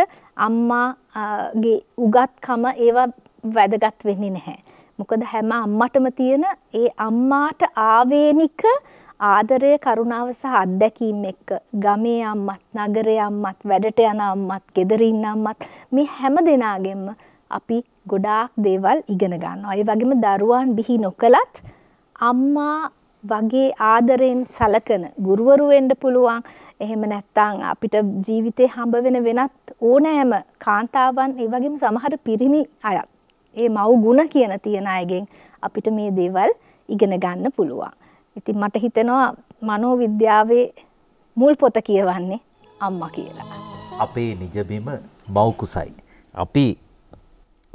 අම්මාගේ උගත්කම ඒවා වැදගත් වෙන්නේ නැහැ. මොකද හැම අම්මටම තියෙන ඒ අම්මාට ආවේනික ආදරය කරුණාව සහ අත්දැකීම් එක්ක ගමේ අම්මත් නගරේ අම්මත් වැඩට යන අම්මත් ගෙදර ඉන්න අම්මත් මේ හැම දෙනාගෙම අපි ගොඩාක් දේවල් ඉගෙන ගන්නවා. ඒ වගේම දරුවන් බිහි නොකලත් අම්මා වගේ ආදරෙන් සලකන ගුරුවරු වෙන්න පුළුවන්. එහෙම නැත්නම් අපිට ජීවිතේ හම්බ වෙන වෙනත් ඕනෑම කාන්තාවන් ඒ වගේම සමහර පිරිමි අයත් ඒ මව් ගුණ කියන තියන අයගෙන් අපිට මේ දේවල් ඉගෙන ගන්න පුළුවන්. ඉතින් මට හිතෙනවා මනෝවිද්‍යාවේ මුල් පොත කියවන්නේ අම්මා කියලා. අපේ නිජබිම මව්කුසයි. අපි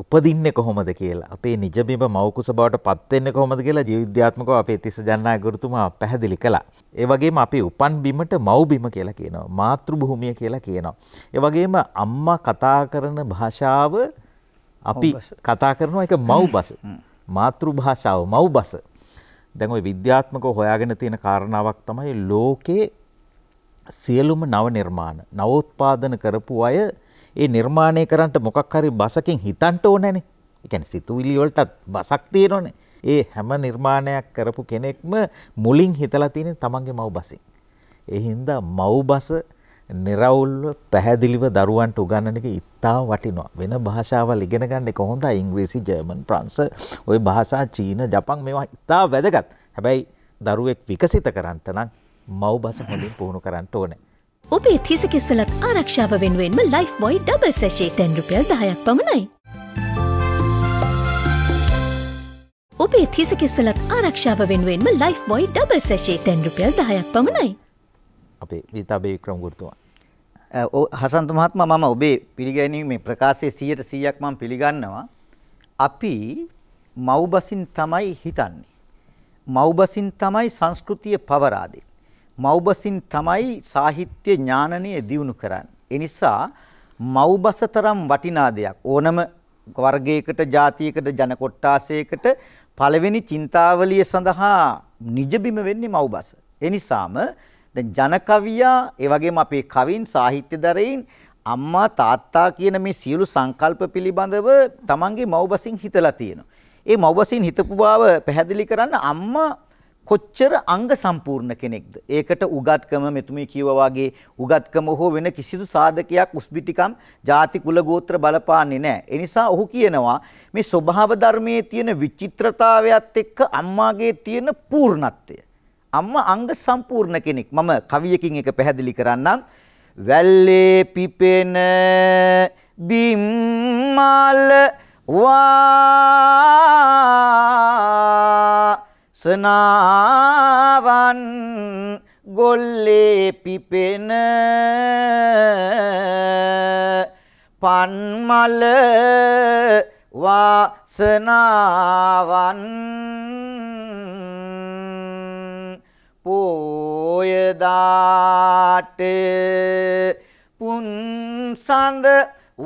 උපදින්න කොහොමද කියලා අපේ නිජබිම මවකුස බවට පත්වෙන්න කොහොමද කියලා ජීවිද්‍යාත්මක අපේ තිස්ස ජන්නා ගුරුතුමා පැහැදිලි කළා. ඒ වගේම අපි උපන් බිමට මව් බිම කියලා කියනවා. මාතෘ භූමිය කියලා කියනවා. ඒ වගේම අම්මා කතා කරන භාෂාව අපි කතා කරනවා ඒක මව් බස. මාතෘ භාෂාව මව් බස. දැන් ওই විද්‍යාත්මකව හොයාගෙන තියෙන කාරණාවක් තමයි ලෝකේ සියලුම නව නිර්මාණ නවෝත්පාදන කරපු අය ඒ නිර්මාණය කරන්නට මොකක් හරි බසකින් හිතන්ට ඕනනේ. ඒ කියන්නේ සිතුවිලි වලටත් බසක් තියෙනවනේ. ඒ හැම නිර්මාණයක් කරපු කෙනෙක්ම මුලින් හිතලා තියෙන තමන්ගේ මව් බසින්. ඒ හින්දා මව් බස නිර්වුල්ව පැහැදිලිව දරුවන්ට උගන්වන එක ඉතා වටිනවා. වෙන භාෂාවල් ඉගෙන ගන්න එක හොඳයි. ඉංග්‍රීසි, ජර්මන්, ප්‍රංශ, ওই භාෂා චීන, ජපන් මේවා ඉතා වැදගත්. හැබැයි දරුවෙක් විකසිත කරන්න නම් මව් බස හොඳින් පුහුණු කරන්න ඕනේ. ඔබේ තිසකෙස් වලත් ආරක්ෂාව වෙනුවෙන්ම ලයිෆ් බොයි ඩබල් සැෂේ තැන් රුපියල් දහයක් පමණයි. ඔබේ තිසකෙස් වලත් ආරක්ෂාව වෙනුවෙන්ම ලයිෆ් බොයි ඩබල් සැෂේ තැන් රුපියල් දහයක් පමණයි. අපේ විතාබේ වික්‍රම ගුරුතුමා. හසන්ත මහත්මයා මම ඔබේ පිළිගැනීමේ ප්‍රකාශයේ 100%ක් මම පිළිගන්නවා. අපි මව්බසින් තමයි හිතන්නේ. මව්බසින් තමයි සංස්කෘතිය පවරාදේ. මව්බසින් තමයි සාහිත්‍ය ඥානනය දියුණු කරන්නේ. ඒ නිසා මව්බස තරම් වටිනා දෙයක් ඕනම වර්ගයකට, ජාතියකට, ජන කොට්ටාසයකට පළවෙනි චින්තාවලිය සඳහා නිජබිම වෙන්නේ මව්බස. ඒ නිසාම දැන් ජන කවියා, ඒ වගේම අපේ කවින් සාහිත්‍යදරයින් අම්මා තාත්තා කියන මේ සියලු සංකල්ප පිළිබඳව තමන්ගේ මව්බසින් හිතලා තියෙනවා. ඒ මව්බසින් හිතපු බව පැහැදිලි කරන්න අම්මා කොච්චර අංග සම්පූර්ණ කෙනෙක්ද ඒකට උගත්කම මෙතුමී කිව්වා වගේ උගත්කම හෝ වෙන කිසිදු සාධකයක් උස්බිටිකම් ಜಾති කුල ගෝත්‍ර බලපාන්නේ නැහැ ඒ නිසා ඔහු කියනවා මේ ස්වභාව ධර්මයේ තියෙන විචිත්‍රතාවයත් එක්ක අම්මාගේ තියෙන පූර්ණත්වය අම්මා අංග සම්පූර්ණ කෙනෙක් මම කවියකින් එක පැහැදිලි කරන්නම් වැල්ලේ පිපෙන බිම්මාල වා සනාවන් ගොල්ලේ පිපෙන පන්මල වාසනාවන් පෝයදාට පුන් සඳ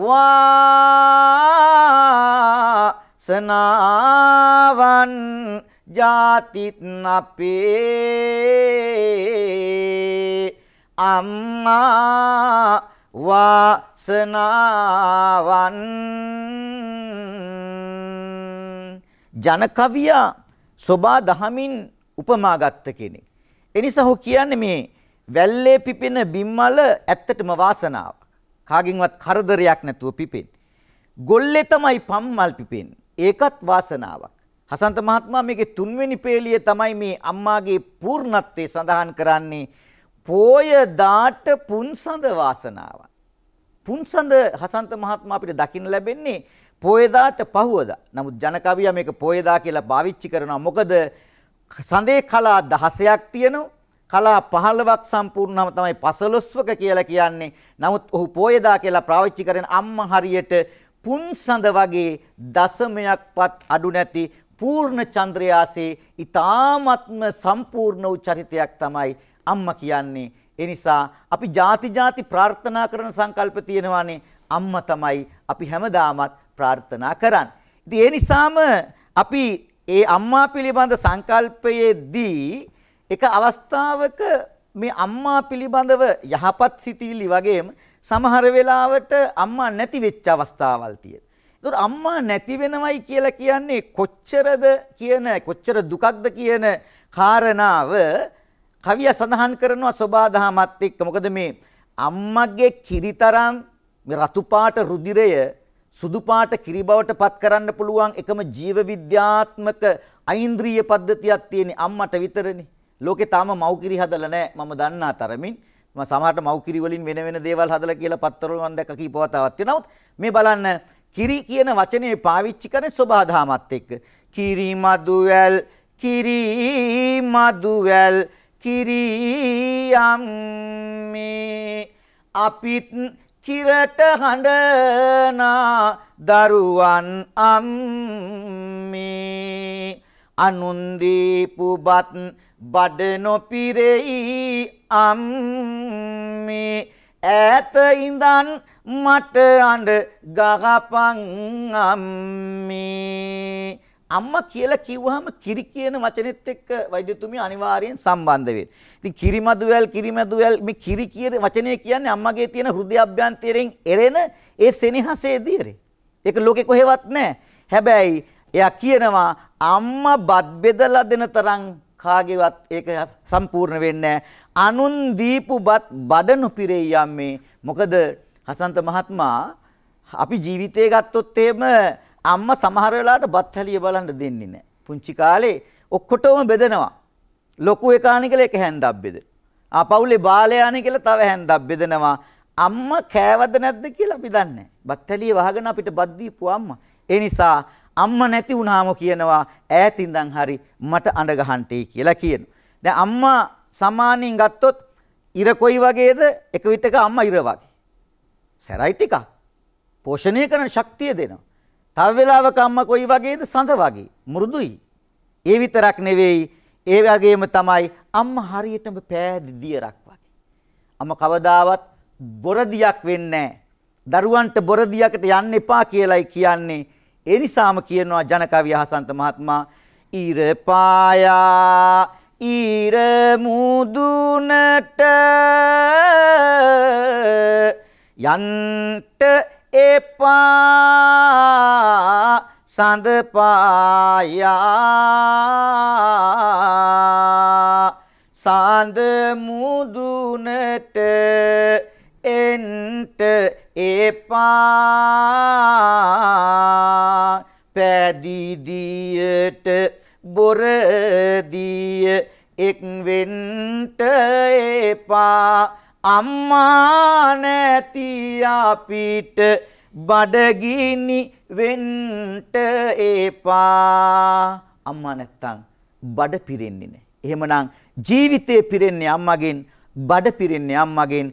වාසනාවන් ජාතිත් අපේ අම්මා වාසනාවන් ජන කවියා සොබා දහමින් උපමා ගත්ත කෙනෙක්. එනිසා ඔහු කියන්නේ මේ වැල්ලේ පිපෙන බිම්මල ඇත්තටම වාසනාව. කාගෙන්වත් කරදරයක් නැතුව පිපෙන. ගොල්ලේ තමයි පම්මල් පිපෙන්නේ. ඒකත් වාසනාවක්. හසන්ත මහත්මයා මේකේ තුන්වෙනි පේළිය තමයි මේ අම්මාගේ පූර්ණත්වය සඳහන් කරන්නේ පෝය දාට පුන්සඳ වාසනාව. පුන්සඳ හසන්ත මහත්මයා අපිට දකින්න ලැබෙන්නේ පෝය දාට පහුවදා. නමුත් ජන කවියා මේක පෝය දා කියලා පාවිච්චි කරනවා. මොකද සඳේ කලා 16ක් තියෙනවා. කලා 15ක් සම්පූර්ණවම තමයි 15වක කියලා කියන්නේ. නමුත් ඔහු පෝයදා කියලා පාවිච්චි කරන අම්මා හරියට පුන්සඳ වගේ දශමයක්වත් අඩු නැති පූර්ණ චන්ද්‍රයාසේ ඊ타ත්ම සම්පූර්ණ වූ චරිතයක් තමයි අම්මා කියන්නේ. ඒ නිසා අපි ಜಾති ಜಾති ප්‍රාර්ථනා කරන සංකල්ප තියෙනවානේ. අම්මා තමයි අපි හැමදාමත් ප්‍රාර්ථනා කරන්නේ. ඉතින් ඒ නිසාම අපි ඒ අම්මා පිළිබඳ සංකල්පයේදී එක අවස්ථාවක මේ අම්මා පිළිබඳව යහපත් සිතිවිලි වගේම සමහර වෙලාවට අම්මා නැති වෙච්ච අවස්ථාවල් තියෙනවා. ඒතර අම්මා නැති වෙනවයි කියලා කියන්නේ කොච්චරද කියන කොච්චර දුකක්ද කියන කාරණාව කවිය සඳහන් කරනවා සබාධාමත් එක්ක. මොකද මේ අම්මගේ කිරිතරම් රතු පාට රුධිරය සුදු පාට කිරි බවට පත් කරන්න පුළුවන් එකම ජීව විද්‍යාත්මක ඓන්ද්‍රිය පද්ධතියක් තියෙන අම්මට විතරනේ. ලෝකේ තාම මව්කිරි හදලා නැහැ මම දන්නා තරමින්. මම සමහරට මව්කිරි වලින් වෙන වෙන දේවල් හදලා කියලා පත්තරවල මම දැක්ක කීප වතාවක් තියෙනවා. මේ බලන්න කිරි කියන වචනේ පාවිච්චි කරන සබහාදහමත් එක්ක කිරි මදුවැල් කිරි මදුවැල් කිරියම් මේ අපිත් කිරට හඬනා දරුවන් අම්මේ අනුන් දීපුපත් බඩ නොපිරෙයි අම්මේ ඈත ඉඳන් මට අඬ ගහපන් අම්මේ අම්මා කියලා කිව්වහම කිරි කියන වචනේත් එක්ක වෛද්‍යතුමිය අනිවාර්යෙන් සම්බන්ධ වෙනවා. ඉතින් කිරිමදුවැල් කිරිමදුවැල් මේ කිරි කියන වචනේ කියන්නේ අම්මගේ තියෙන හෘද අභ්‍යන්තරයෙන් එරෙන ඒ සෙනෙහසේ දියරේ. ඒක ලෝකේ කොහෙවත් නැහැ. හැබැයි එයා කියනවා අම්මා බත් බෙදලා දෙන තරම් කාගේවත් ඒක සම්පූර්ණ වෙන්නේ නැහැ. අනුන් දීපු බත් බඩ නොපිරේ යන්නේ. මොකද හසන්ත මහත්මයා අපි ජීවිතේ ගත්තොත් එහෙම අම්මා සමහර වෙලාවට බත් හැලිය බලන්න දෙන්නේ නැහැ. පුංචි කාලේ ඔක්කොටම බෙදනවා. ලොකු එකානේ කියලා එක හැන්දක් බෙද. ආපවුලේ බාලයානේ කියලා තව හැන්දක් බෙදනවා. අම්මා කෑවද නැද්ද කියලා අපි දන්නේ නැහැ. බත් හැලිය වහගෙන අපිට බත් දීපු අම්මා. ඒ නිසා අම්මා නැති වුණාම කියනවා ඈතින්දන් හරි මට අඬ ගහන්නටයි කියලා කියනවා. දැන් අම්මා සමානින් ගත්තොත් ඉර කොයි වගේද? එක විටක අම්මා ඉර වගේ. සැරයි ටිකක් පෝෂණය කරන ශක්තිය දෙනවා. තව වෙලාවක අම්මා කොයි වගේද සඳ වගේ මෘදුයි. ඒ විතරක් නෙවෙයි ඒ වගේම තමයි අම්මා හරියටම පෑදි දියරක් වගේ. අම්මා කවදාවත් බොරදියක් වෙන්නේ නැහැ. දරුවන්ට බොරදියකට යන්න එපා කියලයි කියන්නේ. ඒ නිසාම කියනවා ජනකවි හසන්ත මහත්මයා ඉර පායා ඉර මුදුනට යන්ට එපා සඳ පායා සඳ මුදුනට එන්ට එපා පැදිදියට බොරදිය එක් වෙන්ට එපා අම්මා නැති අපිට බඩගිනි වෙන්ට එපා අම්මා නැත්තම් බඩ පිරෙන්නේ නැහැ. එහෙමනම් ජීවිතේ පිරෙන්නේ අම්මගෙන් බඩ පිරෙන්නේ අම්මගෙන්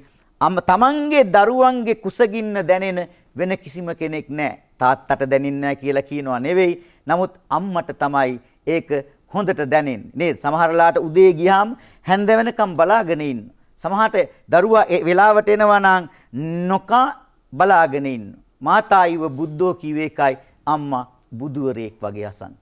අම තමන්ගේ දරුවන්ගේ කුසගින්න දැනෙන වෙන කිසිම කෙනෙක් නැහැ. තාත්තට දැනෙන්නේ නැහැ කියලා කියනවා නෙවෙයි. නමුත් අම්මට තමයි ඒක හොඳට දැනෙන්නේ. නේද? සමහරලාට උදේ ගියාම හැන්ද වෙනකම් බලාගෙන ඉන්න. සමහරට දරුවා ඒ වෙලාවට එනවා නම් නොකා බලාගෙන ඉන්න. මාතායිව බුද්ධෝ කිව්ව එකයි අම්මා බුදුවරයෙක් වගේ අසන්ත.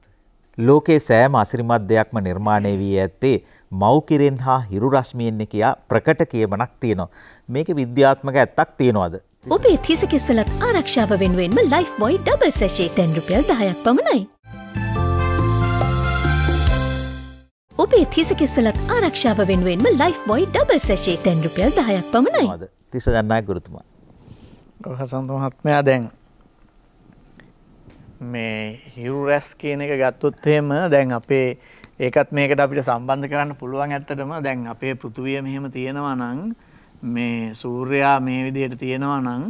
ලෝකේ සෑම අසිරිමත් දෙයක්ම නිර්මාණය වී ඇත්තේ මව් කිරෙන් හා හිරු රශ්මියෙන් කියා ප්‍රකට කියමනක් තියෙනවා. මේකේ විද්‍යාත්මක ඇත්තක් තියෙනවද? ඔබේ තිසකෙස්වලත් ආරක්ෂාව වෙනුවෙන්ම ලයිෆ් බොයි ඩබල් සැෂේ 10 රුපියල් 10ක් පමණයි. ඔබේ තිසකෙස්වලත් ආරක්ෂාව වෙනුවෙන්ම ලයිෆ් බොයි ඩබල් සැශේ තැන් රුපියල් දහයක් පමණයි තිස දන්නා ගුරුතුමා හසන්ත මහත්මයා දැන් මේ හිරු රැස් කියන එක ගත්තොත්හෙම දැන් අපේ ඒකත් මේකට අපිට සම්බන්ධ කරන්න පුළුවන් ඇත්තටම දැන් අපේ පෘතුවිය මෙහෙම තියෙනවා නං මේ සූර්යා මේ විදියට තියෙනවා නං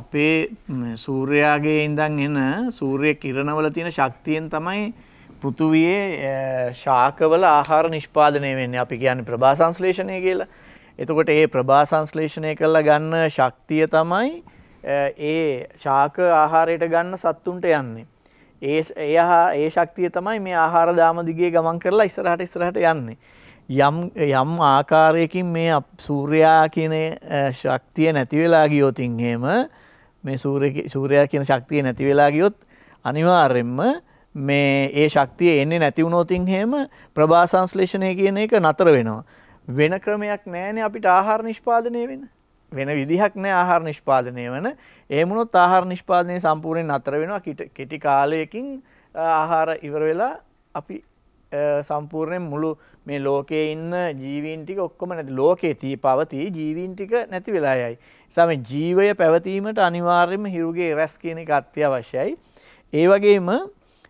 අපේ සූර්යාගේ ඉඳන් එන සූරය කිරණවල තියෙන ශක්තියෙන් තමයි පෘතුවයේ ශාකවල ආහාර නිෂ්පාදනය වෙන්නේ අපි කියන්න ප්‍රභාසංස්ලේෂණය කියලා. එතකොට ඒ ප්‍රභාසංස්ලේෂණය කරලා ගන්න ශක්තිය තමයි ඒ ශාක ආහාරයට ගන්න සත්තුන්ට යන්නේ. ඒ ඒ ඒ ශක්තිය තමයි මේ ආහාර දාමදිගේ ගමන් කරලා ඉස්සරහට ඉස්සරහට යන්නේ. යම් යම් ආකාරයකින් මේ සූර්යා කියන ශක්තිය නැති වෙලා ගියොතින් එහෙම මේ සූර්යයා කියන ශක්තිය නැති වෙලා ගියොත් අනිවාර්යෙන්ම මේ ඒ ශක්තිය එන්නේ නැති වුණොතින් එහෙම ප්‍රභා සංශ්ලේෂණය කියන එක නතර වෙනවා. වෙන ක්‍රමයක් නැහැනේ අපිට ආහාර නිෂ්පාදනය වෙන. වෙන විදිහක් නැහැ ආහාර නිෂ්පාදනය වෙන. එහෙම වුණොත් ආහාර නිෂ්පාදනය සම්පූර්ණයෙන් නතර වෙනවා. කෙටි කාලයකින් ආහාර ඉවර වෙලා අපි සම්පූර්ණයෙන් මුළු මේ ලෝකේ ඉන්න ජීවීන් ටික ඔක්කොම නැති ලෝකේ තීපවතී ජීවීන් ටික නැති වෙලා යයි. සම ජීවය පැවතීමට අනිවාර්යයෙන්ම හිරුගේ රැස් කියන එක අත්‍යවශ්‍යයි. ඒ වගේම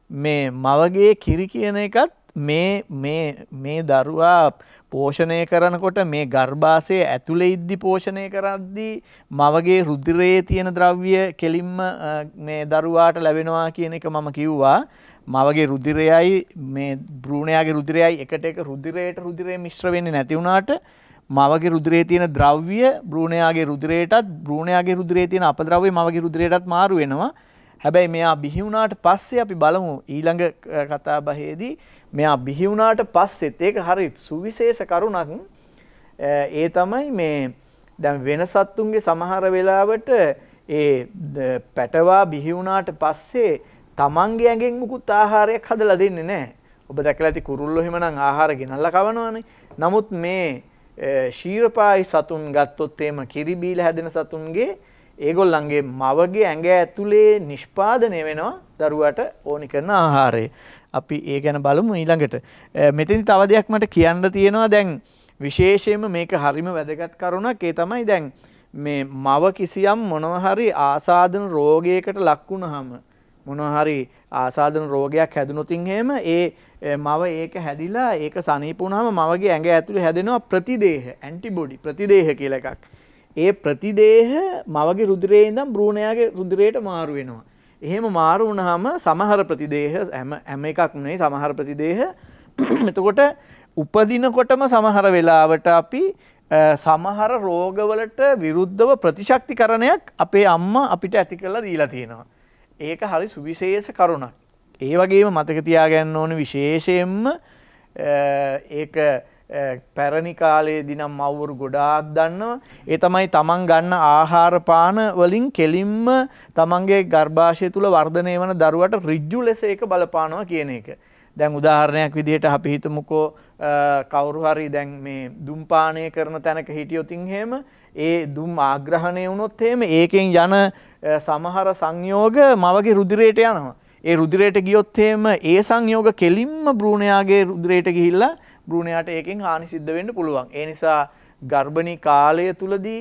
මේ මවගේ කිරි කියන එකත් මේ මේ දරුවා පෝෂණය කරනකොට මේ ගර්භාසය ඇතුළෙ ඉද්දි පෝෂණය කරද්දී මවගේ රුධිරයේ තියෙන ද්‍රව්‍ය කෙලින්ම මේ දරුවාට ලැබෙනවා කියන එක මම කිව්වා මවගේ රුධිරයයි මේ බ්‍රූණයාගේ රුධිරයයි එකට එක රුධිරයට රුධිරය මිශ්‍ර වෙන්නේ නැති වුණාට මවගේ රුධිරේ තියෙන ද්‍රව්‍ය බ්‍රූණයාගේ රුධිරයටත් බ්‍රූණයාගේ රුධිරේ තියෙන අපද්‍රව්‍ය මවගේ රුධිරයටත් මාරු වෙනවා හැබැයි මෙයා බිහි වුණාට පස්සේ අපි බලමු ඊළඟ කතා බහේදී මෙයා බිහි වුණාට පස්සෙත් ඒක හරි සුවිශේෂ කරුණක් ඒ තමයි මේ දැන් වෙන සත්තුන්ගේ සමහර වෙලාවට ඒ පැටවා බිහි වුණාට පස්සේ තමන්ගේ ඇඟෙන් මුකුත් ආහාරයක් හදලා දෙන්නේ නැහැ. ඔබ දැකලා ඇති කුරුල්ලෝ එහෙමනම් ආහාර ගෙනල්ලා කවනවනේ. නමුත් මේ ශීරපායි සතුන් ගත්තොත් එහෙම කිරි බීලා හැදෙන සතුන්ගේ ඒගොල්ලන්ගේ මවගේ ඇඟ ඇතුලේ නිෂ්පාදනය වෙනවා දරුවට ඕනි කරන ආහාරය. අපි ඒ ගැන බලමු ඊළඟට. මෙතින් තව දෙයක් මට කියන්න තියෙනවා දැන් විශේෂයෙන්ම මේක හරිම වැදගත් කරුණක් ඒ තමයි දැන් මේ මව කිසියම් මොනවහරි ආසාදන රෝගයකට ලක්වුණහම මොනහරි ආසාදන රෝගයක් හැදුනොතින් එහෙම ඒ මව ඒක හැදිලා ඒක සනීප වුණාම මවගේ ඇඟ ඇතුළේ හැදෙනවා ප්‍රතිදේහ ඇන්ටිබොඩි ප්‍රතිදේහ කියලා එකක්. ඒ ප්‍රතිදේහ මවගේ රුදිරේ ඉඳන් බ්‍රූණයාගේ රුදිරයට මාරු වෙනවා. එහෙම මාරු වුණාම සමහර ප්‍රතිදේහ හැම එකක් නෙවෙයි සමහර ප්‍රතිදේහ එතකොට උපදිනකොටම සමහර වෙලාවට අපි සමහර රෝගවලට විරුද්ධව ප්‍රතිශක්තිකරණයක් අපේ අම්මා අපිට ඇති කරලා දීලා තියෙනවා. ඒක හරි සුවිශේෂ කරුණක්. ඒ වගේම මතක තියාගන්න ඕන විශේෂයෙන්ම ඒක පැරණි කාලයේදී නම් මව්වරු ගොඩාක් දන්නවා. ඒ තමයි තමන් ගන්න ආහාර පාන වලින් කෙලින්ම තමන්ගේ ගර්භාෂය තුල වර්ධනය වන දරුවට ඍජු ලෙස ඒක බලපානවා කියන එක. දැන් උදාහරණයක් විදිහට අපි හිතමුකෝ කවුරු හරි දැන් මේ දුම් පානය කරන තැනක හිටියොත් එහෙම ඒ දුම් ආග්‍රහණය වුණොත් එහෙම ඒකෙන් යන සමහර සංයෝග මවගේ රුධිරයට යනවා. ඒ රුධිරයට ගියොත් එහෙම ඒ සංයෝග කෙලින්ම භ්‍රූණයාගේ රුධිරයට ගිහිල්ලා බ්‍රූණයාට ඒකෙන් හානි සිද්ධ වෙන්න පුළුවන්. ඒ නිසා ගර්භණී කාලය තුලදී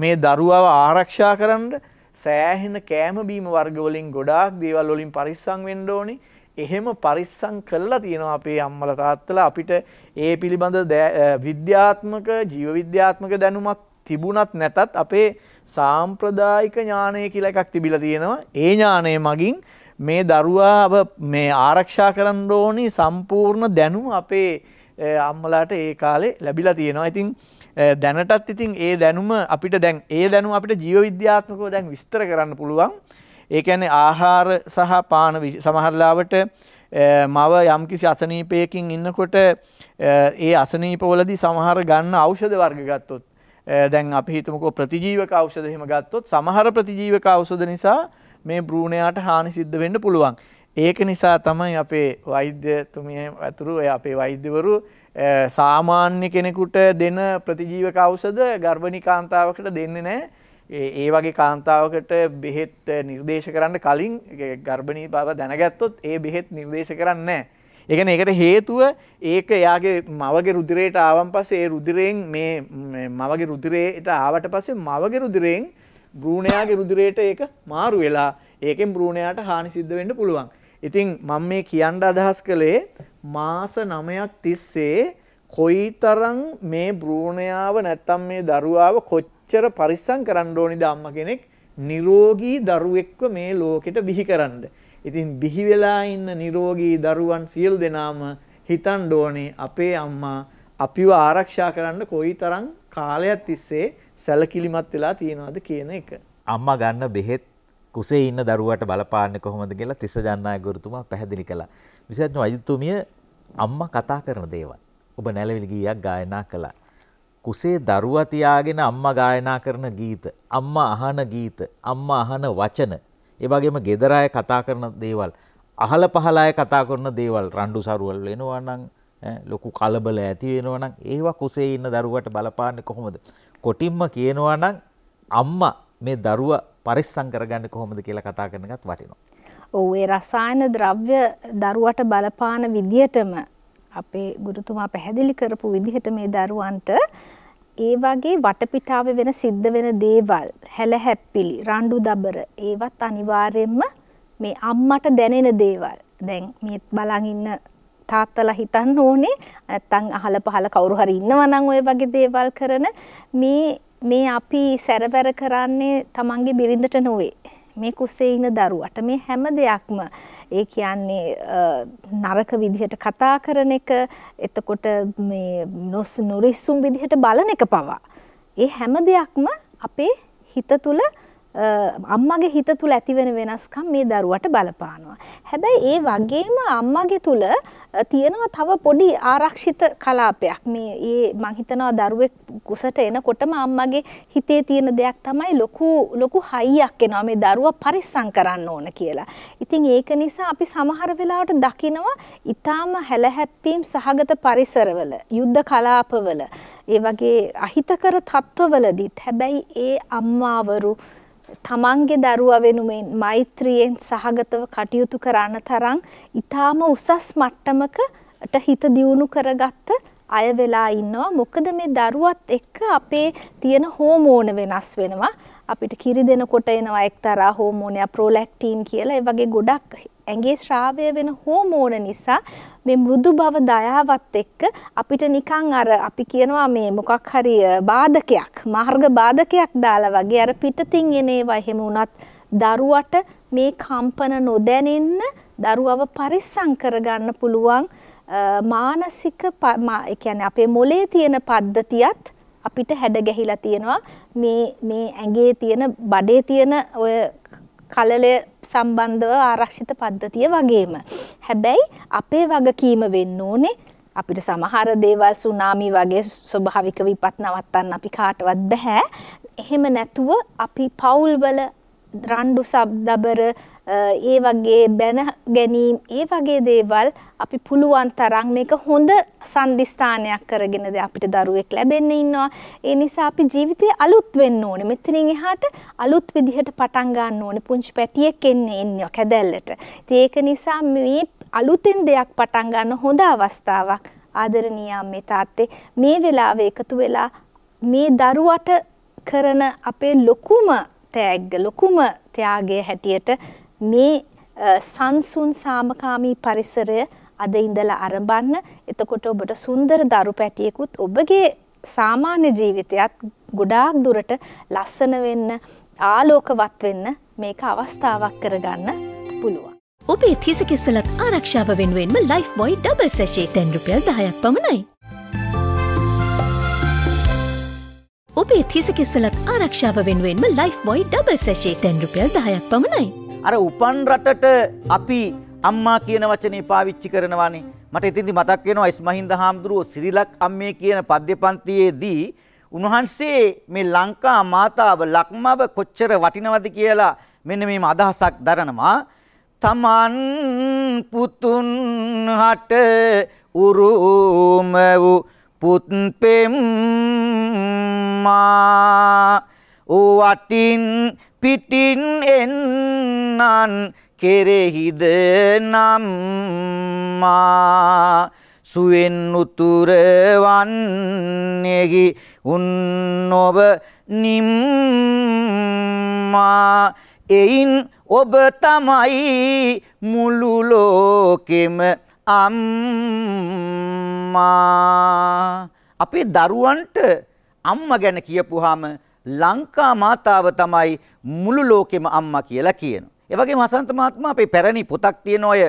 මේ දරුවව ආරක්ෂා කරන්න සෑහෙන කෑම බීම වර්ග වලින් ගොඩාක් දේවල් වලින් පරිස්සම් වෙන්න ඕනේ. එහෙම පරිස්සම් කළා තියෙනවා අපේ අම්මලා තාත්තලා අපිට ඒ පිළිබඳ විද්‍යාත්මක ජීව විද්‍යාත්මක දැනුමක් තිබුණත් නැතත් අපේ සාම්ප්‍රදායික ඥානය කියලා එකක් තිබිලා තියෙනවා. ඒ ඥානය මගින් මේ දරුවාව මේ ආරක්ෂා කරන්න ඕනි සම්පූර්ණ දැනුම අපේ අම්මලාට ඒ කාලේ ලැබිලා තියෙනවා. ඉතින් දැනටත් ඉතින් ඒ දැනුම අපිට දැන් ඒ දැනුම අපිට ජීව විද්‍යාත්මකව දැන් විස්තර කරන්න පුළුවන්. ඒ කියන්නේ ආහාර සහ පාන සමහරලාවට මව යම්කිසි අසනීපයකින් ඉන්නකොට ඒ අසනීපවලදී සමහර ගන්න ඖෂධ වර්ග ගත්තොත් දැන් අපි හිතමුකෝ ප්‍රතිජීවක ඖෂධ එහෙම ගත්තොත් සමහර ප්‍රතිජීවක ඖෂධ නිසා මේ භ්‍රූණයාට හානි සිද්ධ වෙන්න පුළුවන්. ඒක නිසා තමයි අපේ වෛද්‍යතුමිය ඇතුරු ඔය අපේ වෛද්‍යවරු සාමාන්‍ය කෙනෙකුට දෙන ප්‍රතිජීවක ඖෂධ ගර්භණී කාන්තාවකට දෙන්නේ නැහැ. ඒ වගේ කාන්තාවකට බෙහෙත් නිර්දේශ කරන්න කලින් ගර්භණී බව දැනගත්තොත් ඒ බෙහෙත් නිර්දේශ කරන්නේ නැහැ. ඒ කියන්නේ ඒකට හේතුව ඒක එයාගේ මවගේ රුධිරයට ආවන් පස්සේ ඒ රුධිරයෙන් මේ මවගේ රුධිරයට ආවට පස්සේ මවගේ රුධිරයෙන් භ්‍රූණයාගේ රුධිරයට ඒක මාරු වෙලා ඒකෙන් භ්‍රූණයාට හානි සිද්ධ වෙන්න පුළුවන්. ඉතින් මම මේ කියන්න අදහස් කළේ මාස 9ක් තිස්සේ කොයිතරම් මේ බ්‍රූණයාව නැත්තම් මේ දරුවාව කොච්චර පරිස්සම් කරන්න ඕනිද අම්මා කෙනෙක් නිරෝගී දරුවෙක්ව මේ ලෝකෙට බිහි කරන්න. ඉතින් බිහි වෙලා ඉන්න නිරෝගී දරුවන් සියලු දෙනාම හිතන්න ඕනේ අපේ අම්මා අපිව ආරක්ෂා කරන්න කොයිතරම් කාලයක් තිස්සේ සැලකිලිමත් වෙලා තියනවාද කියන එක. අම්මා ගන්න බෙහෙත් කුසේ ඉන්න දරුවට බලපාන්නේ කොහොමද කියලා තිස්ස ජන්නාය ගුරුතුමා පැහැදිලි කළා. විශේෂඥ වෛද්‍යතුමිය අම්මා කතා කරන දේවල්. ඔබ නැලවිලි ගීයක් ගායනා කළා. කුසේ දරුවා තියාගෙන අම්මා ගායනා කරන ගීත, අම්මා අහන ගීත, අම්මා අහන වචන, ඒ වගේම gedara අය කතා කරන දේවල්, අහල පහල අය කතා කරන දේවල්, රණ්ඩු සරුවල් වෙනවා නම් ලොකු කලබල ඇති වෙනවා නම් ඒවා කුසේ ඉන්න දරුවට බලපාන්නේ කොහොමද? කොටින්ම කියනවා නම් අම්මා මේ දරුවා පරිස්සම් කරගන්න කොහොමද කියලා කතා කරන එකත් වටිනවා. ඔව් ඒ රසායන ද්‍රව්‍ය දරුවට බලපාන විදියටම අපේ ගුරුතුමා පැහැදිලි කරපු විදිහට මේ දරුවන්ට ඒ වගේ වටපිටාවේ වෙන සිද්ධ වෙන දේවල් හැලහැප්පිලි රණ්ඩු දබර ඒවත් අනිවාර්යයෙන්ම මේ අම්මට දැනෙන දේවල් දැන් මේ බලන් ඉන්න තාත්තලා හිතන්න ඕනේ නැත්තම් අහල පහල කවුරු හරි ඉන්නවා නම් ওই වගේ දේවල් කරන මේ මේ අපි සැරවැර කරන්නේ තමන්ගේ බිරිඳට නොවේ. මේ කුසේ ඉන දරුවට මේ හැම දෙයක්ම ඒ කියන්නේ නරක විදිහට කතා කරන එක එතකොට මේ නොස් නොරිස්සුම් විදිහට බලන එක පවා ඒ හැම දෙයක්ම අපේ හිත තුළ අම්මගේ හිත තුළ ඇතිවෙන වෙනස්කම් මේ දරුවට බලපානවා. හැබැයි ඒ වගේම අම්මගේ තුළ තියෙනවා තව පොඩි ආරක්ෂිත කලාපයක්. මේ ඒ මං හිතනවා දරුවෙක් කුසට එනකොටම අම්මගේ හිතේ තියෙන දෙයක් තමයි ලොකු ලොකු හයියක් එනවා මේ දරුවා පරිස්සම් කරන්න ඕන කියලා. ඉතින් ඒක නිසා අපි සමහර වෙලාවට දකිනවා ඊටාම හැලහැප්පීම් සහගත පරිසරවල යුද්ධ කලාපවල ඒ වගේ අහිතකර තත්ත්වවලදීත් හැබැයි ඒ අම්මාවරු තමන්ගේ දරුවා වෙනුවෙන් මෛත්‍රියෙන් සහගතව කටයුතු කරන්න තරම් ඊටාම උසස් මට්ටමකට හිත දියුණු කරගත්ත අය වෙලා ඉන්නවා මොකද මේ දරුවත් එක්ක අපේ තියෙන හෝමෝන වෙනස් වෙනවා අපිට කිරි දෙනකොට එනවා එක්තරා හෝමෝනයක් ප්‍රොලැක්ටින් කියලා ඒ වගේ ගොඩක් ඇගේ ශ්‍රාවය වෙන හෝමෝන නිසා මේ මෘදු බව දයාවත් එක්ක අපිට නිකං අර අපි කියනවා මේ මොකක් හරි බාධකයක් මාර්ග බාධකයක් දාලා වගේ අර පිටතින් එනේවා එහෙම වුණත් දරුවට මේ කම්පන නොදැනෙන්න දරුවව පරිස්සම් කරගන්න පුළුවන් මානසික ඒ කියන්නේ අපේ මොලේ තියෙන පද්ධතියත් අපිට හැඩ ගැහිලා තියෙනවා මේ මේ ඇඟේ තියෙන බඩේ තියෙන ඔය කලලය සම්බන්ධව ආරක්ෂිත පද්ධතිය වගේම. හැබැයි අපේ වගකීම වෙන්න ඕනේ අපිට සමහර දේවල් සුනාමි වගේ ස්වභාවික විපත් නවත්තන්න අපි කාටවත් බැහැ. එහෙම නැතුව අපි පවුල්වල රණ්ඩු සබ්දබර ඒ වගේ බැන ගැනීම් ඒ වගේ දේවල් අපි පුළුවන් තරම් මේක හොඳ සම්දිස්ථානයක් කරගෙනද අපිට දරුවෙක් ලැබෙන්න ඉන්නවා. ඒ නිසා අපි ජීවිතේ අලුත් වෙන්න ඕනේ. මෙතනින් එහාට අලුත් විදිහට පටන් ගන්න ඕනේ. පුංචි පැටියෙක් එන්නේ එන්නේ කැදැල්ලට. ඉතින් ඒක නිසා මේ අලුතෙන් දෙයක් පටන් ගන්න හොඳ අවස්ථාවක්. ආදරණීය අම්මේ තාත්තේ මේ වෙලාවේ එකතු වෙලා මේ දරුවට කරන අපේ ලොකුම තෑග්ග ලොකුම ත්‍යාගය හැටියට මේ සංසුන් සාමකාමී පරිසරය අද ඉඳලා අරඹන්න. එතකොට ඔබට සුන්දර දරු පැටියෙකුත් ඔබගේ සාමාන්‍ය ජීවිතයත් ගොඩාක් දුරට ලස්සන වෙන්න ආලෝකවත් වෙන්න මේක අවස්ථාවක් කරගන්න පුළුවන්. ඔබේ තිසකෙස්වලත් ආරක්ෂාව වෙනුවෙන්ම ලයිෆ් බොයි ඩබල් සැෂේ තැන් රුපියල් දහයක් පමණයි. ඔබේ තිසකෙස්වලත් ආරක්ෂාව වෙනුවෙන්ම ලයිෆ් බොයි ඩබල් සැෂේ තැන් රුපියල් දහයක් පමණයි. අර උපන් රටට අපි අම්මා කියන වචනේ පාවිච්චි කරනවානේ. මට ඉතින්දි මතක් වෙනවා ඉස්මහින්ද හාමුදුරුවෝ සිරිලක් අම්මේ කියන පද්‍ය පන්තියේදී උන්වහන්සේ මේ ලංකා මාතාව ලක්මව කොච්චර වටිනවද කියලා මෙන්න මේම අදහසක් දරනවා. තමන් පුතුන් හට උරුම වූ පුත් පෙම්මා වටින් පිටින් එන්නන් කෙරෙහිද නම්මා සුවෙන් උතුරවන්නේෙහි උන්නොබ නිම්මා එයින් ඔබ තමයි මුළු ලෝකෙම අම්මා අපේ දරුවන්ට අම්ම ගැන කියපුහාම ලංකා මාතාව තමයි මුළු ලෝකෙම අම්මා කියලා කියනවා. ඒ වගේම හසන්ත මහත්මයා අපේ පැරණි පොතක් තියෙන අය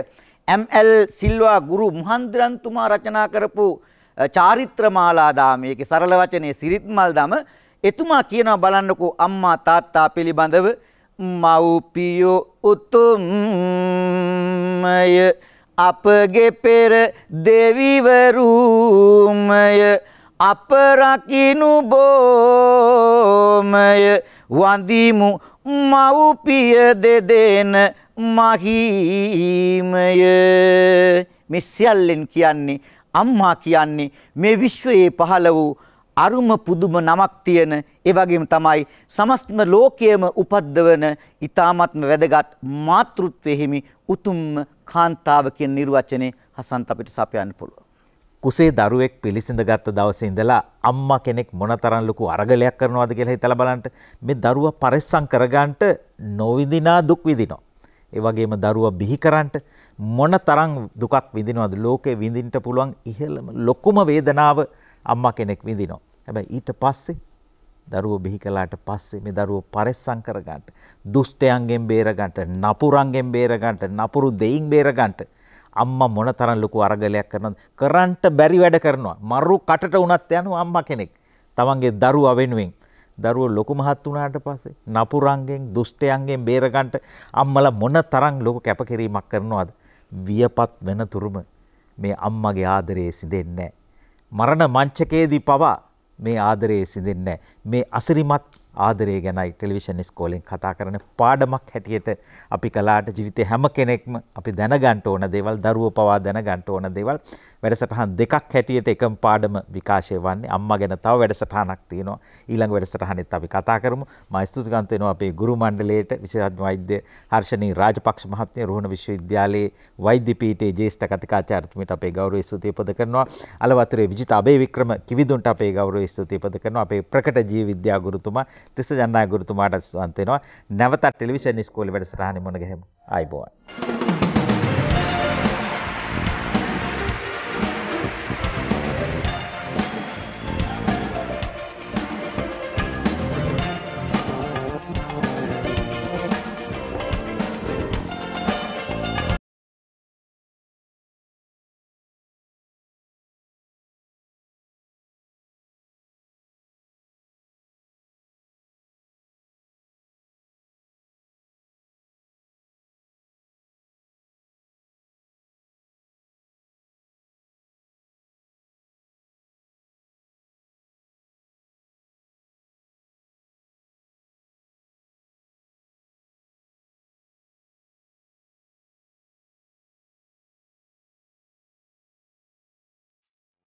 ML සිල්වා ගුරු මහන්ද්‍රන්තුමා රචනා කරපු චාරිත්‍රමාලා දාමයේක සරල වචනේ සිරිත්මල් දම එතුමා කියනවා බලන්නකෝ අම්මා තාත්තා පිළිබඳව මව්පියෝ උතුම්මය අපගේ පෙර දෙවිවරුමය අප රකිනු බෝමය වඳිමු මව්පිය දෙදෙන මහීමය මේ සියල්ලෙන් කියන්නේ අම්මා කියන්නේ මේ විශ්වයේ පහළ වූ අරුම පුදුම නමක් තියෙන ඒ වගේම තමයි සමස්ත ලෝකයේම උපද්දවන ඊ타මත්ම වැදගත් මාතෘත්වයේ හිමි උතුම්ම කාන්තාව කියන නිර්වචනේ හසන්ත අපිට සපයන්න පුළුවන් කුසේ දරුවෙක් පිළිසිඳගත්ත දවසේ ඉඳලා අම්මා කෙනෙක් මොනතරම් ලොකු අරගලයක් කරනවද කියලා හිතලා බලන්න මේ දරුවා පරිස්සම් කරගන්නට නොවිඳිනා දුක් විඳිනවා. ඒ වගේම දරුවා බිහි කරන්නට මොනතරම් දුකක් විඳිනවද ලෝකේ විඳින්න පුළුවන් ඉහළම ලොකුම වේදනාව අම්මා කෙනෙක් විඳිනවා. හැබැයි ඊට පස්සේ දරුවෝ බිහි කළාට පස්සේ මේ දරුවෝ පරිස්සම් කරගන්න, දුෂ්ටයන්ගෙන් බේරගන්න, නපුරන්ගෙන් බේරගන්න, නපුරු දෙයින් බේරගන්න අම්මා මොනතරම් ලොකු අරගලයක් කරනවද කරන්ට බැරි වැඩ කරනවා මරු කටට උනත් යනවා අම්මා කෙනෙක් තමන්ගේ දරුවා වෙනුවෙන් දරුවෝ ලොකු මහත් වුණාට පස්සේ නපුරංගෙන් දුෂ්ටයන්ගෙන් බේරගන්න අම්මලා මොන තරම් ලොකු කැපකිරීමක් කරනවද වියපත් වෙන තුරුම මේ අම්මගේ ආදරයේ සිදෙන්නේ මරණ මංචකයේදී පවා මේ ආදරයේ සිදෙන්නේ මේ අසිරිමත් ආදරය ගැනයි ටෙලිවිෂන් ස්කෝලෙන් කතා කරන පාඩමක් හැටියට අපි කලාට ජීවිතේ හැම කෙනෙක්ම අපි දැනගන්න ඕන දේවල් දරුවෝ පවා දැනගන්න ඕන දේවල් වැඩසටහන් දෙකක් හැටියට එකම පාඩම විකාශය වන්නේ අම්මා ගැන තව වැඩසටහනක් තියෙනවා ඊළඟ වැඩසටහනෙත් අපි කතා කරමු මම ස්තුතිවන්ත වෙනවා අපේ ගුරු මණ්ඩලයට විශේෂඥ වෛද්‍ය හර්ෂණී රාජපක්ෂ මහත්මිය රෝහණ විශ්වවිද්‍යාලයේ වෛද්‍ය පීඨයේ ජ්‍යෙෂ්ඨ කතිකාචාර්යතුමියට අපේ ගෞරවය ස්තුතිය පද කරනවා අලවතුරේ විජිත අබේවික්‍රම කිවිදුන්ට අපේ ගෞරවය ස්තුතිය පද කරනවා අපේ ප්‍රකට ජීව විද්‍යා ගුරුතුමා තිස්ස ජන්නාය ගුරුතුමාට ස්තුතිවන්ත වෙනවා නැවතත් ටෙලිවිෂන් ඉස්කෝලේ වැඩසටහනේ මුණ ගැහෙමු ආයිබෝවන්